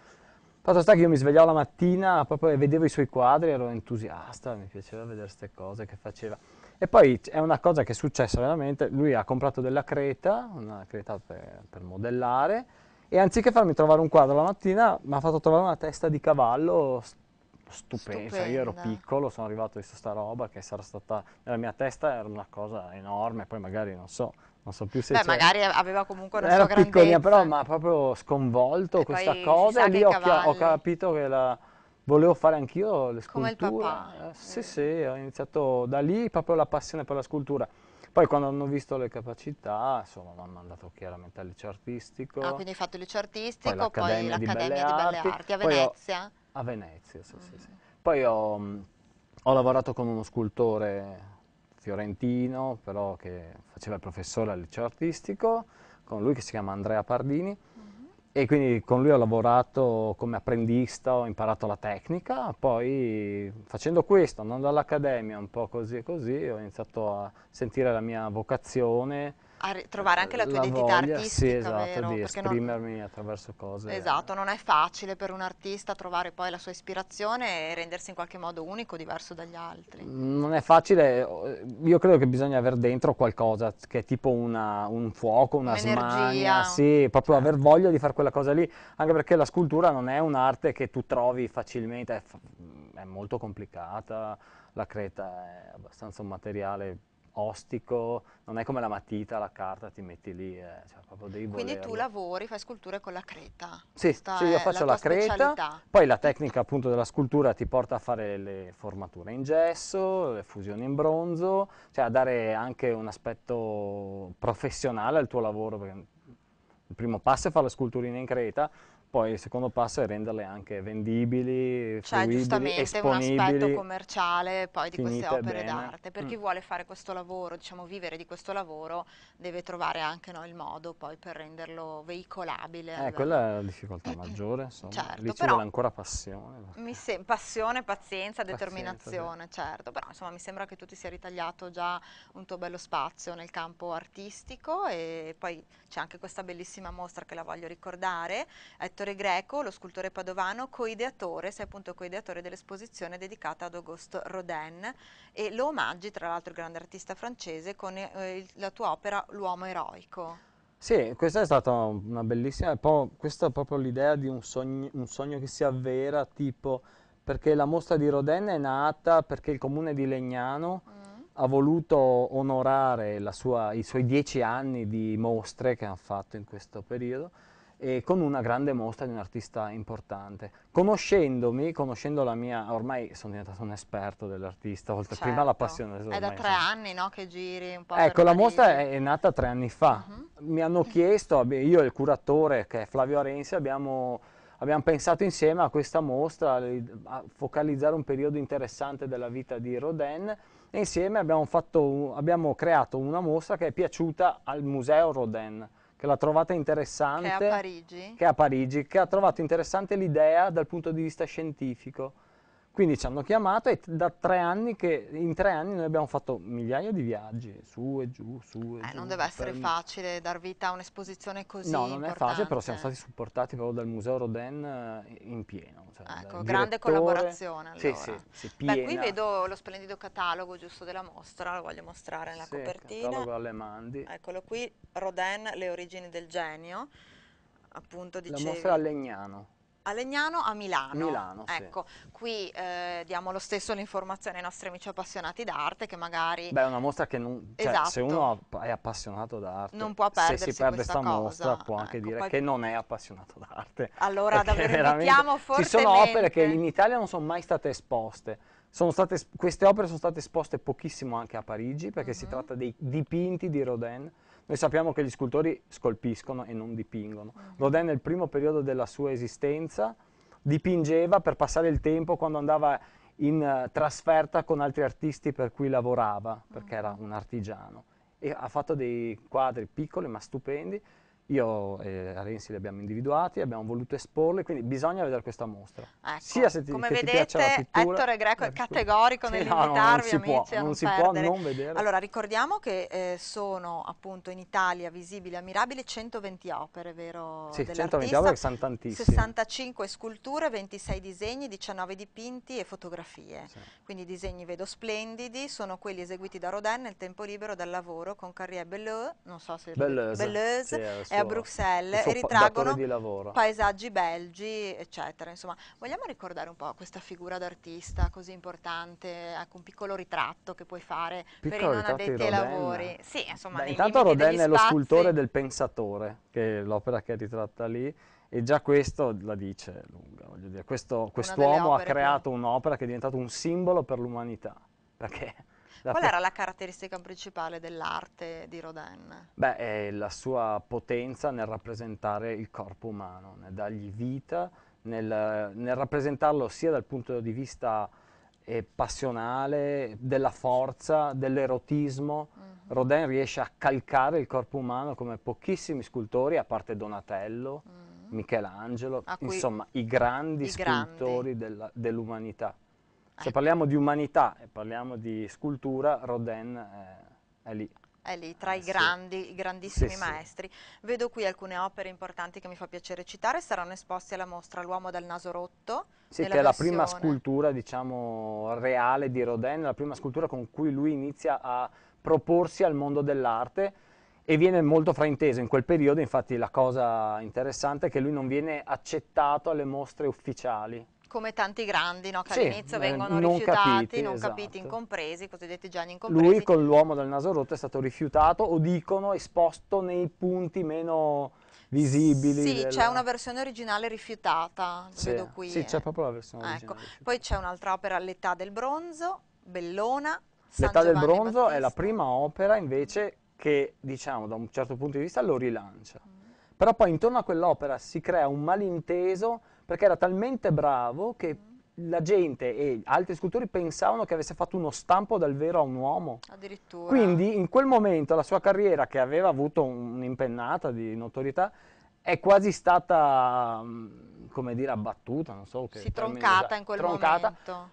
Fatto sta che io mi svegliavo la mattina proprio e vedevo i suoi quadri, ero entusiasta, mi piaceva vedere queste cose che faceva. E poi è una cosa che è successa veramente, lui ha comprato della creta, una creta per, per modellare, e anziché farmi trovare un quadro la mattina, mi ha fatto trovare una testa di cavallo stupenda. stupenda. Io ero piccolo, sono arrivato a questa roba che sarà stata, nella mia testa era una cosa enorme, poi magari non so, non so più se Beh, magari aveva comunque una era sua grandezza. piccolina, però ma proprio sconvolto e questa cosa. E lì ho, ho, capito che la volevo fare anch'io le sculture. Come il papà. Eh, eh, sì, sì, ho iniziato da lì proprio la passione per la scultura. Poi quando hanno visto le capacità, insomma, mi hanno mandato chiaramente al liceo artistico. Ah, quindi hai fatto il liceo artistico, poi l'Accademia di, di, Belle Arti, a Venezia? Ho, a Venezia, sì, mm. sì, sì. Mm. Poi ho, ho lavorato con uno scultore fiorentino, però che faceva il professore al liceo artistico, con lui che si chiama Andrea Pardini, mm-hmm. e quindi con lui ho lavorato come apprendista, ho imparato la tecnica, poi facendo questo, andando all'accademia un po' così e così, ho iniziato a sentire la mia vocazione, a trovare anche la tua la identità voglia, artistica, sì, esatto, vero? di Perché esprimermi non... attraverso cose. Esatto, non è facile per un artista trovare poi la sua ispirazione e rendersi in qualche modo unico, diverso dagli altri. Non è facile, io credo che bisogna avere dentro qualcosa, che è tipo una, un fuoco, una smania, sì, proprio certo. aver voglia di fare quella cosa lì, anche perché la scultura non è un'arte che tu trovi facilmente, è, è molto complicata, la creta è abbastanza un materiale ostico, non è come la matita, la carta, ti metti lì, eh, cioè proprio devi Quindi tu lavori, fai sculture con la creta. Sì, sì io faccio la, la creta, poi la tecnica appunto della scultura ti porta a fare le formature in gesso, le fusioni in bronzo, cioè a dare anche un aspetto professionale al tuo lavoro, perché il primo passo è fare le sculturine in creta, poi il secondo passo è renderle anche vendibili, cioè, fruibili, giustamente un aspetto commerciale poi di queste opere d'arte. Per mm. chi vuole fare questo lavoro, diciamo vivere di questo lavoro, deve trovare anche no, il modo poi per renderlo veicolabile. Eh, quella è la difficoltà maggiore, insomma. Certo, Lì ci vuole ancora passione. passione, pazienza, pazienza determinazione, sì. certo. Però insomma mi sembra che tu ti sia ritagliato già un tuo bello spazio nel campo artistico e poi c'è anche questa bellissima mostra che la voglio ricordare, Ettore Greco, lo scultore padovano, coideatore, sei appunto coideatore dell'esposizione dedicata ad Auguste Rodin e lo omaggi tra l'altro il grande artista francese con eh, la tua opera L'uomo eroico. Sì, questa è stata una bellissima, questa è proprio l'idea di un sogno, un sogno che si avvera, tipo perché la mostra di Rodin è nata perché il comune di Legnano mm ha voluto onorare sua, i suoi dieci anni di mostre che hanno fatto in questo periodo e con una grande mostra di un artista importante. Conoscendomi, conoscendo la mia, ormai sono diventato un esperto dell'artista, oltre certo. prima la certo. passione. È da tre sono. anni no, che giri un po'. Ecco, la mostra è, è, nata tre anni fa. Uh mhm. -huh. Mi hanno chiesto, io e il curatore che è Flavio Arensi abbiamo abbiamo pensato insieme a questa mostra, a focalizzare un periodo interessante della vita di Rodin e insieme abbiamo, fatto, abbiamo creato una mostra che è piaciuta al museo Rodin che l'ha trovata interessante. Che è a Parigi? Che è a Parigi, che ha trovato interessante l'idea dal punto di vista scientifico quindi ci hanno chiamato e da tre anni che in tre anni noi abbiamo fatto migliaia di viaggi, su e giù, su e eh, giù. Non deve essere per... facile dar vita a un'esposizione così No, non importante. è facile, però siamo stati supportati proprio dal Museo Rodin eh, in pieno. Cioè ecco, grande collaborazione allora. Sì, sì, sì piena. Beh, qui vedo lo splendido catalogo giusto della mostra, lo voglio mostrare nella sì, copertina. catalogo alle mandi. Eccolo qui, Rodin, le origini del genio. Appunto dicevi... La mostra a Legnano a Legnano a Milano. Milano ecco, sì. qui eh, diamo lo stesso l'informazione ai nostri amici appassionati d'arte che magari... Beh, è una mostra che non, cioè, esatto. se uno è appassionato d'arte, non può perdersi se si perde questa, questa mostra può anche ecco, dire poi... che non è appassionato d'arte. Allora davvero invitiamo fortemente... Ci sono opere che in Italia non sono mai state esposte. State, queste opere sono state esposte pochissimo anche a Parigi perché mm -hmm. si mhm. tratta dei dipinti di Rodin noi sappiamo che gli scultori scolpiscono e non dipingono. Mm. Rodin nel primo periodo della sua esistenza dipingeva per passare il tempo quando andava in eh, trasferta con altri artisti per cui lavorava, perché mm. era un artigiano. E ha fatto dei quadri piccoli ma stupendi io e Renzi li abbiamo individuati, abbiamo voluto esporli, quindi bisogna vedere questa mostra. Ecco, Sia se ti, come che vedete, ti la pittura, Ettore Greco è categorico sì, nell'invitarvi, no, no, amici, può, non, non si perdere. può non vedere. Allora, ricordiamo che eh, sono appunto in Italia visibili, ammirabili, 120 opere, vero? Sì, 120 opere sono tantissime. 65 sculture, 26 disegni, 19 dipinti e fotografie. Sì. Quindi i disegni vedo splendidi, sono quelli eseguiti da Rodin nel tempo libero dal lavoro con Carrière Belleuse, non so se... Belleuse. Belleuse sì, a Bruxelles e ritraggono paesaggi belgi, eccetera. Insomma, vogliamo ricordare un po' questa figura d'artista così importante, anche un piccolo ritratto che puoi fare piccolo per i non addetti ai lavori? Sì, insomma, Beh, intanto Rodin è lo scultore del pensatore, che è l'opera che è ritratta lì, e già questo la dice lunga, voglio dire, quest'uomo ha creato un'opera che è diventato un simbolo per l'umanità, perché Qual era la caratteristica principale dell'arte di Rodin? Beh, è la sua potenza nel rappresentare il corpo umano, nel dargli vita, nel, nel rappresentarlo sia dal punto di vista eh, passionale, della forza, dell'erotismo. Mm. Rodin riesce a calcare il corpo umano come pochissimi scultori, a parte Donatello, mm. Michelangelo, insomma i grandi i scultori dell'umanità. Ecco. Se parliamo di umanità e parliamo di scultura, Rodin eh, è lì. È lì, tra i grandi, sì. i grandissimi sì, maestri. Sì. Vedo qui alcune opere importanti che mi fa piacere citare, saranno esposte alla mostra L'uomo dal naso rotto. Sì, che è la prima scultura, diciamo, reale di Rodin, la prima scultura con cui lui inizia a proporsi al mondo dell'arte e viene molto frainteso in quel periodo, infatti la cosa interessante è che lui non viene accettato alle mostre ufficiali, come tanti grandi no? che sì, all'inizio eh, vengono non rifiutati, capiti, non esatto. capiti, incompresi, cosiddetti Gianni incompresi. Lui con l'uomo dal naso rotto è stato rifiutato o dicono esposto nei punti meno visibili. Sì, della... c'è una versione originale rifiutata, sì, vedo qui. Sì, eh. c'è proprio la versione ecco. originale. Rifiutata. Poi c'è un'altra opera, L'età del bronzo, Bellona, L'età del bronzo Battista. è la prima opera invece che, diciamo, da un certo punto di vista lo rilancia. Mm. Però poi intorno a quell'opera si crea un malinteso perché era talmente bravo che la gente e altri scultori pensavano che avesse fatto uno stampo davvero a un uomo. Addirittura. Quindi in quel momento la sua carriera, che aveva avuto un'impennata di notorietà, è quasi stata, mm, come dire, abbattuta, non so che... Si troncata in quel troncata, momento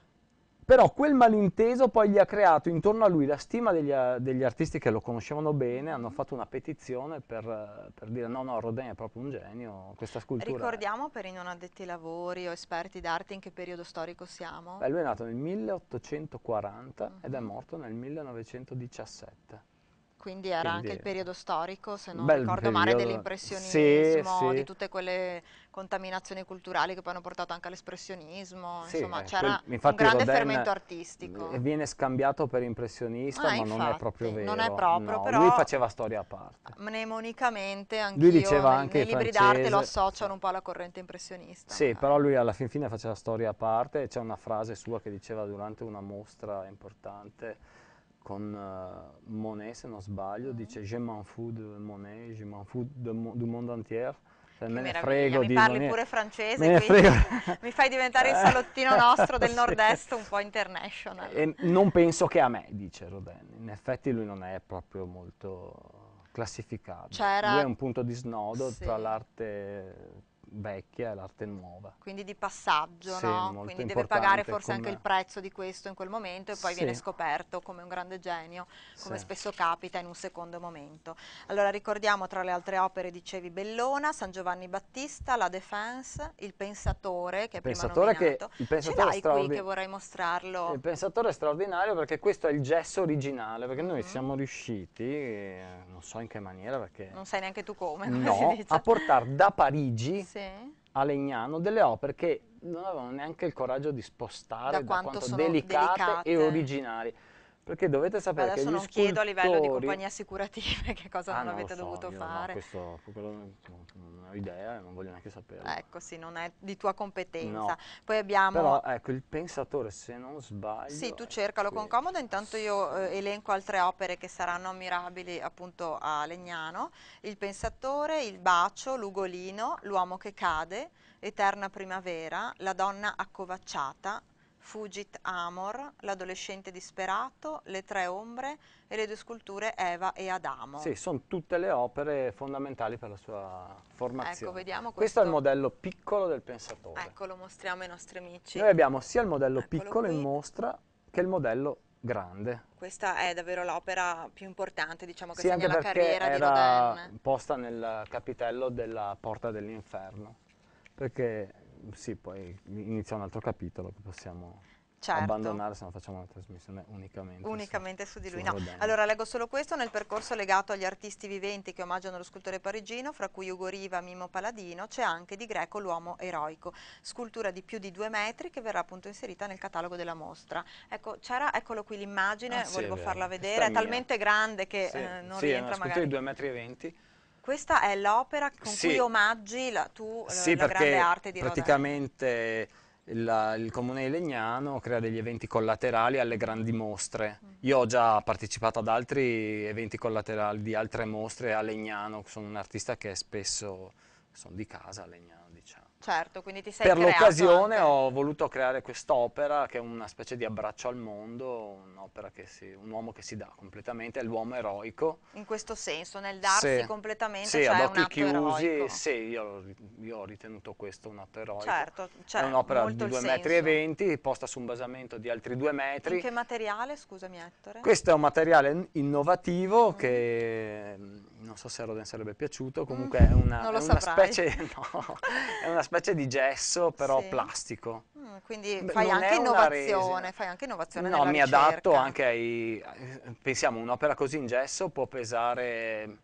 però quel malinteso poi gli ha creato intorno a lui la stima degli, eh, degli artisti che lo conoscevano bene, hanno fatto una petizione per, eh, per, dire no, no, Rodin è proprio un genio, questa scultura... Ricordiamo è... per i non addetti ai lavori o esperti d'arte in che periodo storico siamo? Beh, lui è nato nel 1840 uh -huh. ed è morto nel 1917. Quindi era Quindi anche il periodo storico, se non ricordo male, dell'impressionismo, sì, sì. di tutte quelle contaminazioni culturali che poi hanno portato anche all'espressionismo, sì, insomma eh, c'era quel, un grande Rodin fermento artistico. E Viene scambiato per impressionista, ah, ma infatti, non è proprio vero. Non è proprio, no, però... Lui faceva storia a parte. Mnemonicamente anche lui diceva nei, anche nei libri d'arte lo associano un po' alla corrente impressionista. Sì, però lui alla fin fine faceva storia a parte e c'è una frase sua che diceva durante una mostra importante con uh, Monet, se non sbaglio, mm dice «Je m'en fous de Monet, je m'en fous du monde entier» Cioè, me ne frego mi parli non... pure francese, me quindi mi fai diventare il salottino nostro del nord-est un po' international. E non penso che a me, dice Rodin. In effetti lui non è proprio molto classificato. C'era... Lui è un punto di snodo sì. tra l'arte vecchia e l'arte nuova. Quindi di passaggio, sì, no? Quindi deve pagare forse come... anche il prezzo di questo in quel momento e poi sì. viene scoperto come un grande genio, come sì. spesso capita in un secondo momento. Allora ricordiamo tra le altre opere, dicevi Bellona, San Giovanni Battista, La Défense, Il Pensatore, che è pensatore prima nominato. Che, il pensatore Ce straordin... qui che vorrei mostrarlo. Il Pensatore è straordinario perché questo è il gesso originale, perché noi mm. siamo riusciti, eh, non so in che maniera, perché... Non sai neanche tu come, come a portare da Parigi sì. a Legnano delle opere che non avevano neanche il coraggio di spostare da, da quanto, quanto delicate, delicate, e originali. Perché dovete sapere Adesso che Adesso non chiedo a livello di compagnie assicurative che cosa ah, non avete so, dovuto fare. No, questo, quello non ho idea, non voglio neanche sapere. Ecco, sì, non è di tua competenza. No. Poi abbiamo... Però, ecco, il pensatore, se non sbaglio... Sì, tu cercalo qui. con comodo, intanto io eh, elenco altre opere che saranno ammirabili appunto a Legnano. Il pensatore, il bacio, l'ugolino, l'uomo che cade, eterna primavera, la donna accovacciata, Fugit Amor, L'adolescente disperato, Le tre ombre e le due sculture Eva e Adamo. Sì, sono tutte le opere fondamentali per la sua formazione. Ecco, vediamo questo. Questo è il modello piccolo del pensatore. Ecco, lo mostriamo ai nostri amici. Noi abbiamo sia il modello Eccolo piccolo qui. in mostra che il modello grande. Questa è davvero l'opera più importante, diciamo, che sì, segna la carriera di Rodin. era posta nel capitello della Porta dell'Inferno, perché sì, poi inizia un altro capitolo che possiamo certo. abbandonare se non facciamo una trasmissione unicamente, unicamente su, su di lui. no. Allora leggo solo questo, nel percorso legato agli artisti viventi che omaggiano lo scultore parigino, fra cui Ugo Riva, Mimo Paladino, c'è anche di greco l'uomo eroico, scultura di più di due metri che verrà appunto inserita nel catalogo della mostra. Ecco, c'era, eccolo qui l'immagine, ah, sì, volevo farla vedere, è, è talmente grande che sì. eh, non sì, rientra magari. Sì, è una scultura magari. di 2,20 metri. E 20 questa è l'opera con sì. cui omaggi la, tu sì, la grande arte di Rodin. praticamente il, comune di Legnano crea degli eventi collaterali alle grandi mostre. Mm. Io ho già partecipato ad altri eventi collaterali di altre mostre a Legnano, sono un artista che spesso sono di casa a Legnano. Certo, quindi ti sei Per l'occasione ho voluto creare quest'opera che è una specie di abbraccio al mondo, un'opera che si, un uomo che si dà completamente, è l'uomo eroico. In questo senso, nel darsi sì. completamente, sì, cioè ad occhi chiusi, eroico. sì, io, io, ho ritenuto questo un atto eroico. Certo, cioè, È un'opera di 2,20 metri e 20, posta su un basamento di altri 2 metri. In che materiale, scusami Ettore? Questo è un materiale innovativo mm. che non so se a Roden sarebbe piaciuto, mm, comunque mm, è, una, è, una specie, no, è, una, specie, di gesso però sì. plastico. Mm, quindi Beh, fai, anche fai anche, innovazione, No, mi ricerca. adatto anche ai... Eh, pensiamo un'opera così in gesso può pesare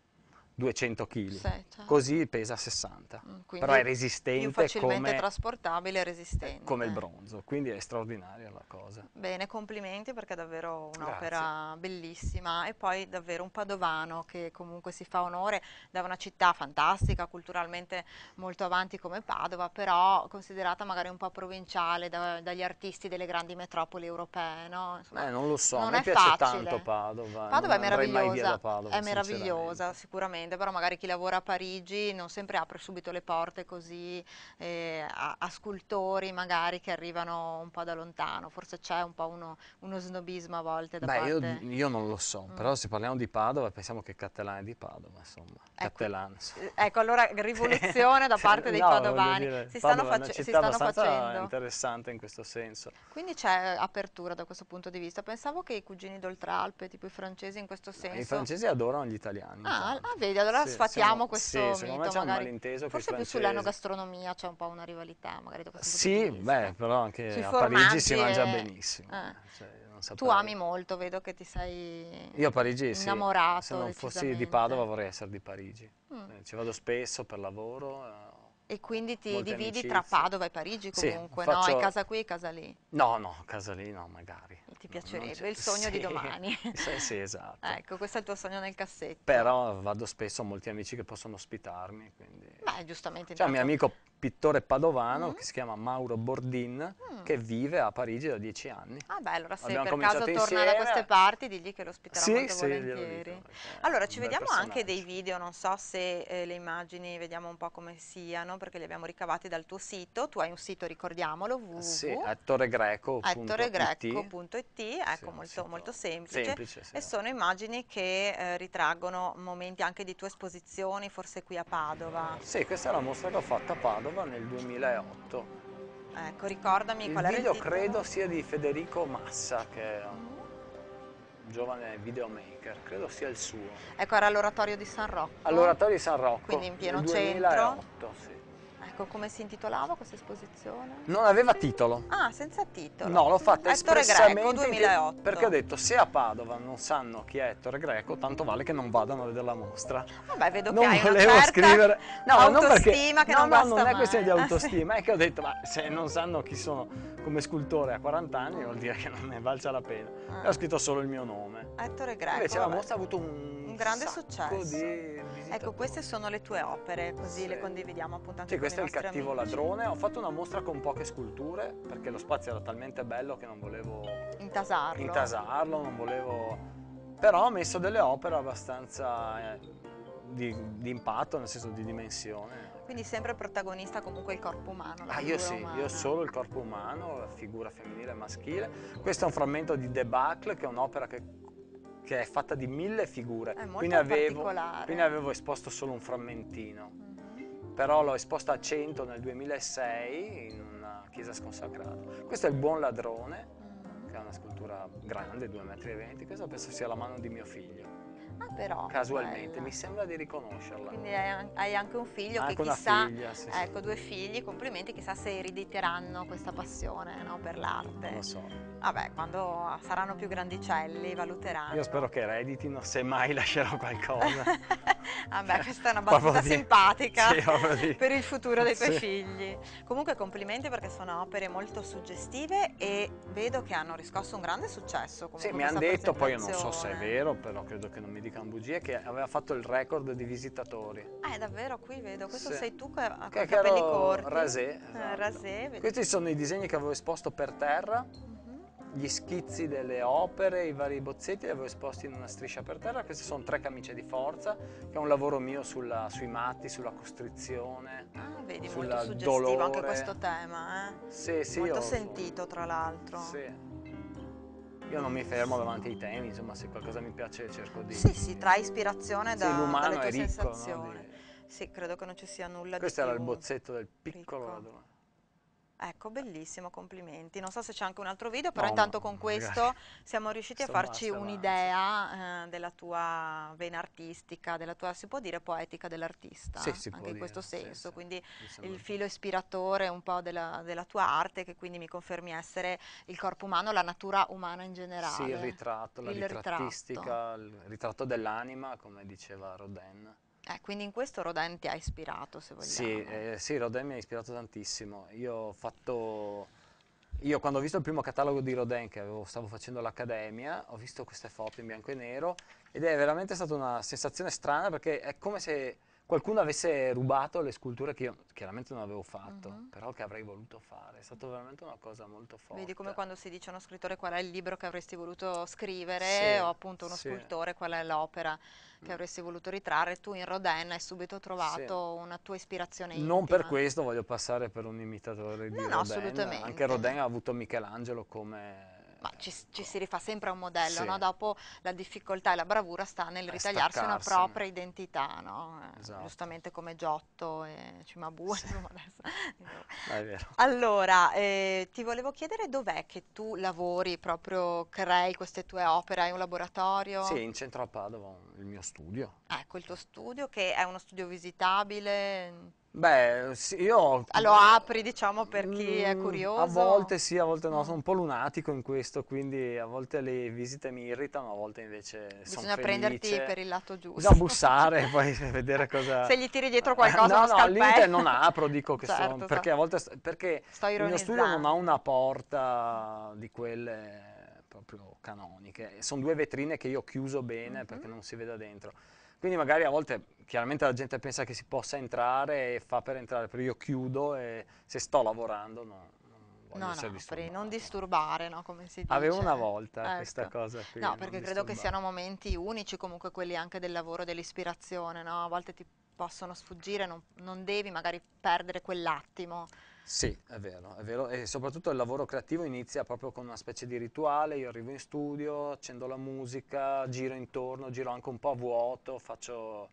200 kg, sì, certo. così pesa 60, mm, però è resistente facilmente come, trasportabile e resistente. Eh, come il bronzo, quindi è straordinaria la cosa. Bene, complimenti perché è davvero un'opera bellissima e poi davvero un padovano che comunque si fa onore da una città fantastica, culturalmente molto avanti come Padova, però considerata magari un po' provinciale da, dagli artisti delle grandi metropoli europee. No? Insomma, eh, non lo so, non mi piace facile. tanto Padova. Padova è meravigliosa, Padova, è meravigliosa sicuramente sicuramente, però magari chi lavora a Parigi non sempre apre subito le porte così eh, a, a, scultori magari che arrivano un po' da lontano, forse c'è un po' uno, uno, snobismo a volte da Beh, parte... io, io non lo so, mm. però se parliamo di Padova pensiamo che Cattelan è di Padova, insomma, ecco, Cattelan. Eh, ecco, allora rivoluzione da parte dei no, padovani, si stanno, Padova si stanno facendo. interessante in questo senso. Quindi c'è eh, apertura da questo punto di vista, pensavo che i cugini d'Oltralpe, tipo i francesi in questo senso... I francesi adorano gli italiani. Ah, ah vedi, media, allora sì, sfatiamo siamo, questo sì, mito magari. Forse più sull'enogastronomia c'è un po' una rivalità magari Sì, beh, però anche Sui a Parigi si mangia e... benissimo. Eh. eh cioè, tu ami molto, vedo che ti sei Io a Parigi innamorato. Sì. Se non fossi di Padova vorrei essere di Parigi. Mm. Eh, ci vado spesso per lavoro, eh, e quindi ti Molte dividi amicizie. tra Padova e Parigi comunque, sì, faccio... no? È casa qui e casa lì? No, no, casa lì no, magari. E ti piacerebbe, il sogno sì, di domani. Sì, sì, esatto. ecco, questo è il tuo sogno nel cassetto. Però vado spesso, ho molti amici che possono ospitarmi, quindi... Beh, giustamente. Cioè, mio amico pittore padovano mm. che si chiama Mauro Bordin mm. che vive a Parigi da dieci anni. Ah beh, allora se Abbiamo per caso torna insieme. da queste parti digli che lo ospiterà sì, molto sì, volentieri. Dico, allora ci vediamo anche dei video, non so se eh, le immagini vediamo un po' come siano perché li abbiamo ricavati dal tuo sito, tu hai un sito ricordiamolo ah, www. Sì, ettoregreco.it ecco sì, molto, molto, semplice, semplice e sono immagini che eh, ritraggono momenti anche di tue esposizioni forse qui a Padova. Sì, questa è la mostra che ho fatto a Padova ricordo nel 2008. Ecco, ricordami il qual era il video credo sia di Federico Massa, che è un giovane videomaker, credo sia il suo. Ecco, era all'oratorio di San Rocco. All'oratorio di San Rocco. Quindi in pieno 2008, centro. 2008, sì. Ecco, come si intitolava questa esposizione? Non aveva titolo. Ah, senza titolo. No, l'ho fatta Ettore espressamente Greco, 2008. perché ho detto se a Padova non sanno chi è Ettore Greco, tanto vale che non vadano a vedere la mostra. Vabbè, vedo non che hai volevo una certa scrivere. No, non perché che no, non, no, non è mai. questione di autostima, è che ho detto ma se non sanno chi sono come scultore a 40 anni vuol dire che non ne valsa la pena. Ah. E ho scritto solo il mio nome. Ettore Greco. Invece vabbè. la mostra ha avuto un un grande successo. Ecco, queste sono le tue opere, così sì. le condividiamo appunto anche sì, questo è il cattivo amici. ladrone. Ho fatto una mostra con poche sculture perché lo spazio era talmente bello che non volevo intasarlo. intasarlo non volevo... Però ho messo delle opere abbastanza eh, di, di, impatto, nel senso di dimensione. Quindi sempre protagonista comunque il corpo umano. Ah, io sì, umana. io solo il corpo umano, la figura femminile e maschile. Questo è un frammento di Debacle, che è un'opera che che è fatta di mille figure, È molto quindi avevo, quindi, avevo, esposto solo un frammentino, mm-hmm. però l'ho esposta a 100 nel 2006 in una chiesa sconsacrata. Questo è il buon ladrone, mm-hmm. che è una scultura grande, 2,20 m. questo penso sia la mano di mio figlio. Ah, però, casualmente bella. mi sembra di riconoscerla quindi hai anche un figlio anche che chissà figlia, sì, ecco sì. due figli complimenti chissà se erediteranno questa passione no, per l'arte non lo so Vabbè, quando saranno più grandicelli valuteranno. Io spero che ereditino, se mai lascerò qualcosa. Vabbè, questa è una battuta simpatica sì, per il futuro dei tuoi sì. figli. Comunque complimenti perché sono opere molto suggestive e vedo che hanno riscosso un grande successo. Sì, mi hanno detto, poi io non so se è vero, però credo che non mi dicano bugie, che aveva fatto il record di visitatori. Ah, eh, è davvero, qui vedo, questo sì. sei tu che ha capelli corti. Rasé. Eh, esatto. Eh, rasé Questi sono i disegni che avevo esposto per terra gli schizzi delle opere, i vari bozzetti li avevo esposti in una striscia per terra, queste sono tre camicie di forza, che è un lavoro mio sulla, sui matti, sulla costrizione, ah, vedi, sulla molto suggestivo dolore. anche questo tema, eh? Sì, sì. Molto io, sentito tra l'altro. Sì. Io non mi fermo davanti ai temi, insomma, se qualcosa mi piace cerco di... Sì, sì, trae ispirazione da, sì, dalle tue ricco, sensazioni. No? Di... Sì, credo che non ci sia nulla Questo di Questo era più. il bozzetto del piccolo, piccolo. Ecco, bellissimo, complimenti. Non so se c'è anche un altro video, però no, intanto con questo ragazzi, siamo riusciti a farci un'idea eh, della tua vena artistica, della tua, si può dire, poetica dell'artista, sì, anche dire, in questo senso. Sì, quindi il filo ispiratore un po' della, della, tua arte, che quindi mi confermi essere il corpo umano, la natura umana in generale. Sì, il ritratto, la il ritrattistica, ritratto. il ritratto dell'anima, come diceva Rodin. Eh, quindi in questo Rodin ti ha ispirato, se vogliamo. Sì, eh, sì, Rodin mi ha ispirato tantissimo. Io ho fatto... Io quando ho visto il primo catalogo di Rodin che avevo, stavo facendo all'Accademia, ho visto queste foto in bianco e nero ed è veramente stata una sensazione strana perché è come se qualcuno avesse rubato le sculture che io chiaramente non avevo fatto, uh-huh. però che avrei voluto fare. È stata veramente una cosa molto forte. Vedi come quando si dice a uno scrittore qual è il libro che avresti voluto scrivere, sì, o appunto uno sì. scultore qual è l'opera che mm. avresti voluto ritrarre, tu in Rodin hai subito trovato sì. una tua ispirazione intima. Non per questo voglio passare per un imitatore di no, Rodin. Assolutamente. Anche Rodin ha avuto Michelangelo come ma ci, ci si rifà sempre a un modello, sì. no? dopo la difficoltà e la bravura sta nel ritagliarsi una propria identità, no? Eh, esatto. giustamente come Giotto e Cimabue. Sì. allora, eh, ti volevo chiedere dov'è che tu lavori, proprio crei queste tue opere, hai un laboratorio? Sì, in centro a Padova, il mio studio. Ecco, il tuo studio che è uno studio visitabile? Beh, sì, io... Lo apri, diciamo, per chi mm, è curioso? A volte sì, a volte no, sono un po' lunatico in questo, quindi a volte le visite mi irritano, a volte invece sono Bisogna prenderti per il lato giusto. Bisogna bussare e poi vedere cosa... Se gli tiri dietro qualcosa, No, no, al non apro, dico che certo, sono... So. Perché a volte... Perché il mio studio non ha una porta di quelle proprio canoniche. Sono due vetrine che io ho chiuso bene mm -hmm. perché non si veda dentro. Quindi magari a volte chiaramente la gente pensa che si possa entrare e fa per entrare, però io chiudo e se sto lavorando no, no, no, non disturbare, no, come si dice. Avevo una volta ecco. questa cosa qui. No, perché credo che siano momenti unici, comunque quelli anche del lavoro, dell'ispirazione, no? A volte ti possono sfuggire, non, non devi magari perdere quell'attimo sì, è vero, è vero, e soprattutto il lavoro creativo inizia proprio con una specie di rituale, io arrivo in studio, accendo la musica, giro intorno, giro anche un po' a vuoto, faccio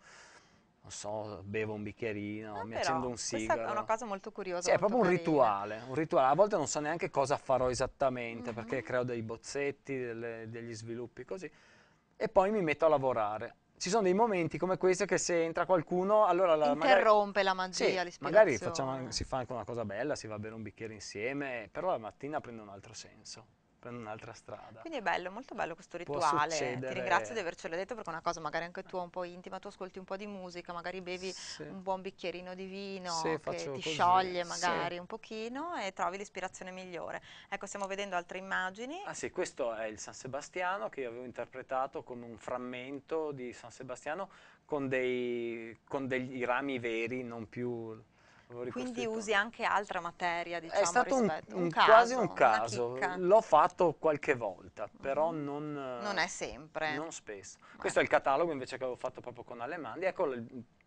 non so, bevo un bicchierino, ah, mi però, accendo un sigaro. Questa è una cosa molto curiosa. Sì, molto è proprio un rituale, un rituale, A volte non so neanche cosa farò esattamente, mm -hmm. perché creo dei bozzetti, delle, degli sviluppi, così. E poi mi metto a lavorare ci sono dei momenti come questo che se entra qualcuno allora la, interrompe magari, la magia, sì, magari facciamo, si fa anche una cosa bella, si va a bere un bicchiere insieme, però la mattina prende un altro senso prendo un'altra strada. Quindi è bello, molto bello questo rituale. Ti ringrazio di avercelo detto perché è una cosa magari anche tua un po' intima, tu ascolti un po' di musica, magari bevi sì. un buon bicchierino di vino sì, che ti così. scioglie magari sì. un pochino e trovi l'ispirazione migliore. Ecco, stiamo vedendo altre immagini. Ah sì, questo è il San Sebastiano che io avevo interpretato come un frammento di San Sebastiano con dei, con dei rami veri, non più quindi usi anche altra materia, diciamo, È stato un, un, caso, quasi un caso, l'ho fatto qualche volta, però mm. non... Eh, non è sempre. Non spesso. Beh. Questo è il catalogo invece che avevo fatto proprio con Alemandi, ecco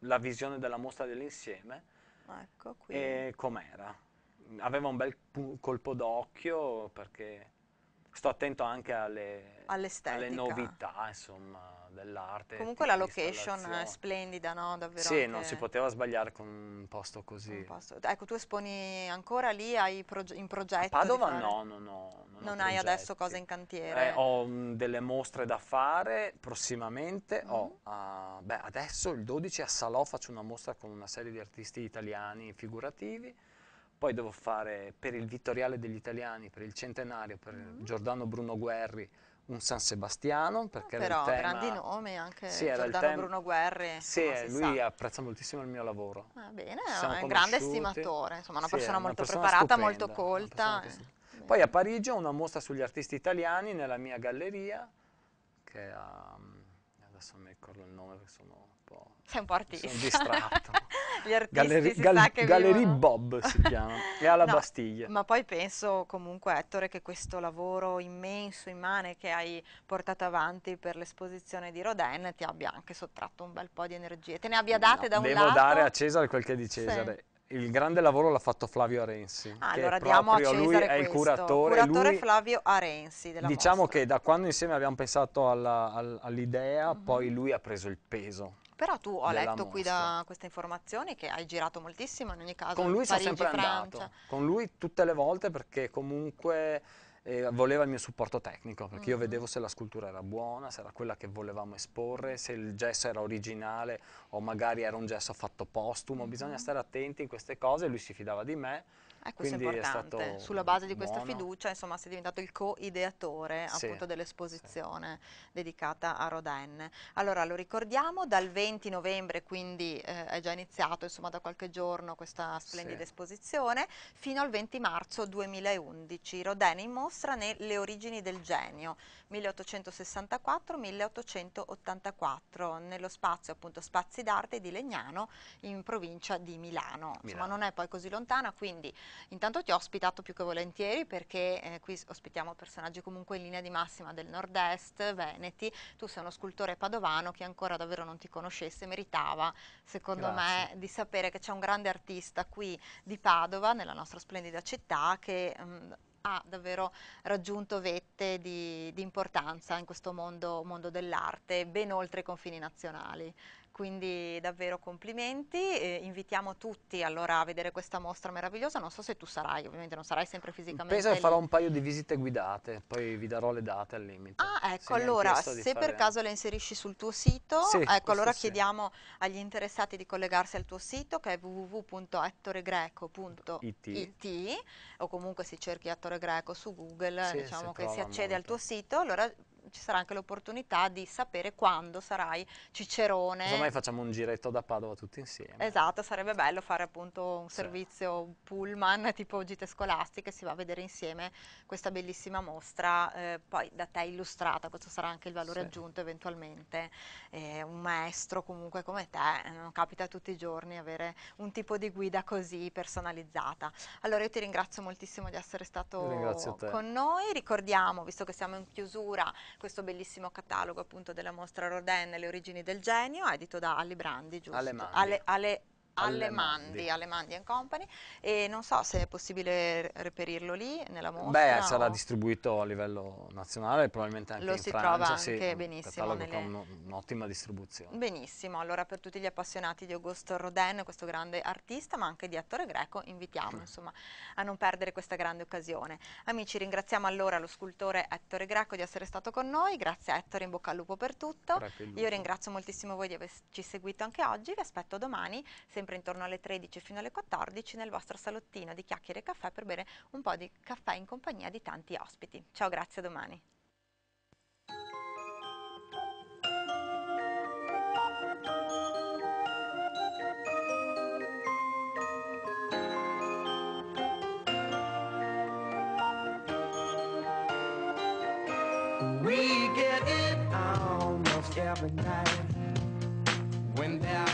la visione della mostra dell'insieme. Ecco qui. E com'era. Aveva un bel colpo d'occhio perché sto attento anche alle, alle novità insomma, dell'arte. Comunque la location è splendida, no? Davvero sì, non si poteva sbagliare con un posto così. Un posto. Ecco, tu esponi ancora lì proge in progetto? A Padova no, no, no. Non, non hai adesso cose in cantiere? Eh, ho mh, mm, delle mostre da fare prossimamente. Mm -hmm. ho, uh, beh, adesso il 12 a Salò faccio una mostra con una serie di artisti italiani figurativi poi devo fare per il Vittoriale degli Italiani, per il centenario, per mm. Giordano Bruno Guerri, un San Sebastiano ah, perché però, era il tema... grandi nomi anche sì, Giordano Bruno Guerri sì, insomma, lui sa. apprezza moltissimo il mio lavoro ah, bene, è un grande stimatore insomma una sì, persona molto una persona preparata, stupenda, molto colta eh. poi a Parigi ho una mostra sugli artisti italiani nella mia galleria che ha, um, adesso mi ricordo il nome perché sono sei un po' artista. Sono distratto. Gli artisti Galleri, gal, Gallery Bob si chiama, è alla no, Bastiglia. Ma poi penso comunque, Ettore, che questo lavoro immenso, immane che hai portato avanti per l'esposizione di Rodin ti abbia anche sottratto un bel po' di energie. Te ne abbia date no, da un devo lato? Devo dare a Cesare quel che è di Cesare. Sì il grande lavoro l'ha fatto Flavio Arensi. Ah, allora diamo a Cesare lui è il curatore. Curatore lui, Flavio Arensi della Diciamo mostra. che da quando insieme abbiamo pensato all'idea, all mm -hmm. poi mhm. lui ha preso il peso però tu ho letto qui da questa informazione che hai girato moltissimo in ogni caso. Con lui sono sempre Francia. andato, con lui tutte le volte perché comunque eh, voleva il mio supporto tecnico, perché mm -hmm. io mm-hmm. vedevo se la scultura era buona, se era quella che volevamo esporre, se il gesso era originale o magari era un gesso fatto postumo, mm -hmm. bisogna mm-hmm. stare attenti in queste cose, lui si fidava di me eh, questo Quindi è importante. È Sulla base di questa buono. fiducia, insomma, sei diventato il co-ideatore sì, dell'esposizione sì. dedicata a Rodin. Allora, lo ricordiamo, dal 20 novembre, quindi eh, è già iniziato, insomma, da qualche giorno questa splendida sì. esposizione, fino al 20 marzo 2011. Rodin in mostra nelle origini del genio, 1864-1884, nello spazio, appunto, Spazi d'arte di Legnano, in provincia di Milano. Milano. Insomma, non è poi così lontana, quindi Intanto ti ho ospitato più che volentieri perché eh, qui ospitiamo personaggi comunque in linea di massima del nord-est, Veneti, tu sei uno scultore padovano che ancora davvero non ti conoscesse, meritava secondo Grazie. me di sapere che c'è un grande artista qui di Padova, nella nostra splendida città, che... Mh, mm, ha davvero raggiunto vette di, di importanza in questo mondo, mondo dell'arte, ben oltre i confini nazionali quindi davvero complimenti, eh, invitiamo tutti allora a vedere questa mostra meravigliosa, non so se tu sarai, ovviamente non sarai sempre fisicamente Penso che farò un paio di visite guidate, poi vi darò le date al limite. Ah ecco, allora se fare... per caso le inserisci sul tuo sito, sì, ecco allora sì. chiediamo agli interessati di collegarsi al tuo sito che è www.ettoregreco.it o comunque si cerchi Ettore Greco su Google, sì, diciamo che si accede al tuo sito, allora ci sarà anche l'opportunità di sapere quando sarai Cicerone. Insomma, facciamo un giretto da Padova tutti insieme. Esatto, sarebbe bello fare appunto un sì. servizio pullman tipo gite scolastiche, si va a vedere insieme questa bellissima mostra, eh, poi da te illustrata, questo sarà anche il valore sì. aggiunto eventualmente. Eh, un maestro comunque come te, eh, non capita tutti i giorni avere un tipo di guida così personalizzata. Allora io ti ringrazio moltissimo di essere stato con noi, ricordiamo, visto che siamo in chiusura, questo bellissimo catalogo appunto della mostra Rodin, le origini del genio, edito da Ali Brandi, giusto? Ale, Ale, Ale Allemandi, Allemandi Company e non so se è possibile reperirlo lì nella mostra. Beh, sarà distribuito a livello nazionale, probabilmente anche Lo in Francia. Lo si trova anche sì, benissimo. Nelle... con un'ottima distribuzione. Benissimo, allora per tutti gli appassionati di Augusto Rodin, questo grande artista, ma anche di attore greco, invitiamo mm. insomma, a non perdere questa grande occasione. Amici, ringraziamo allora lo scultore Ettore Greco di essere stato con noi, grazie Ettore, in bocca al lupo per tutto. Io ringrazio moltissimo voi di averci seguito anche oggi, vi aspetto domani. Se sempre intorno alle 13 fino alle 14 nel vostro salottino di chiacchiere e caffè per bere un po' di caffè in compagnia di tanti ospiti. Ciao, grazie, a domani. We get it almost every night when there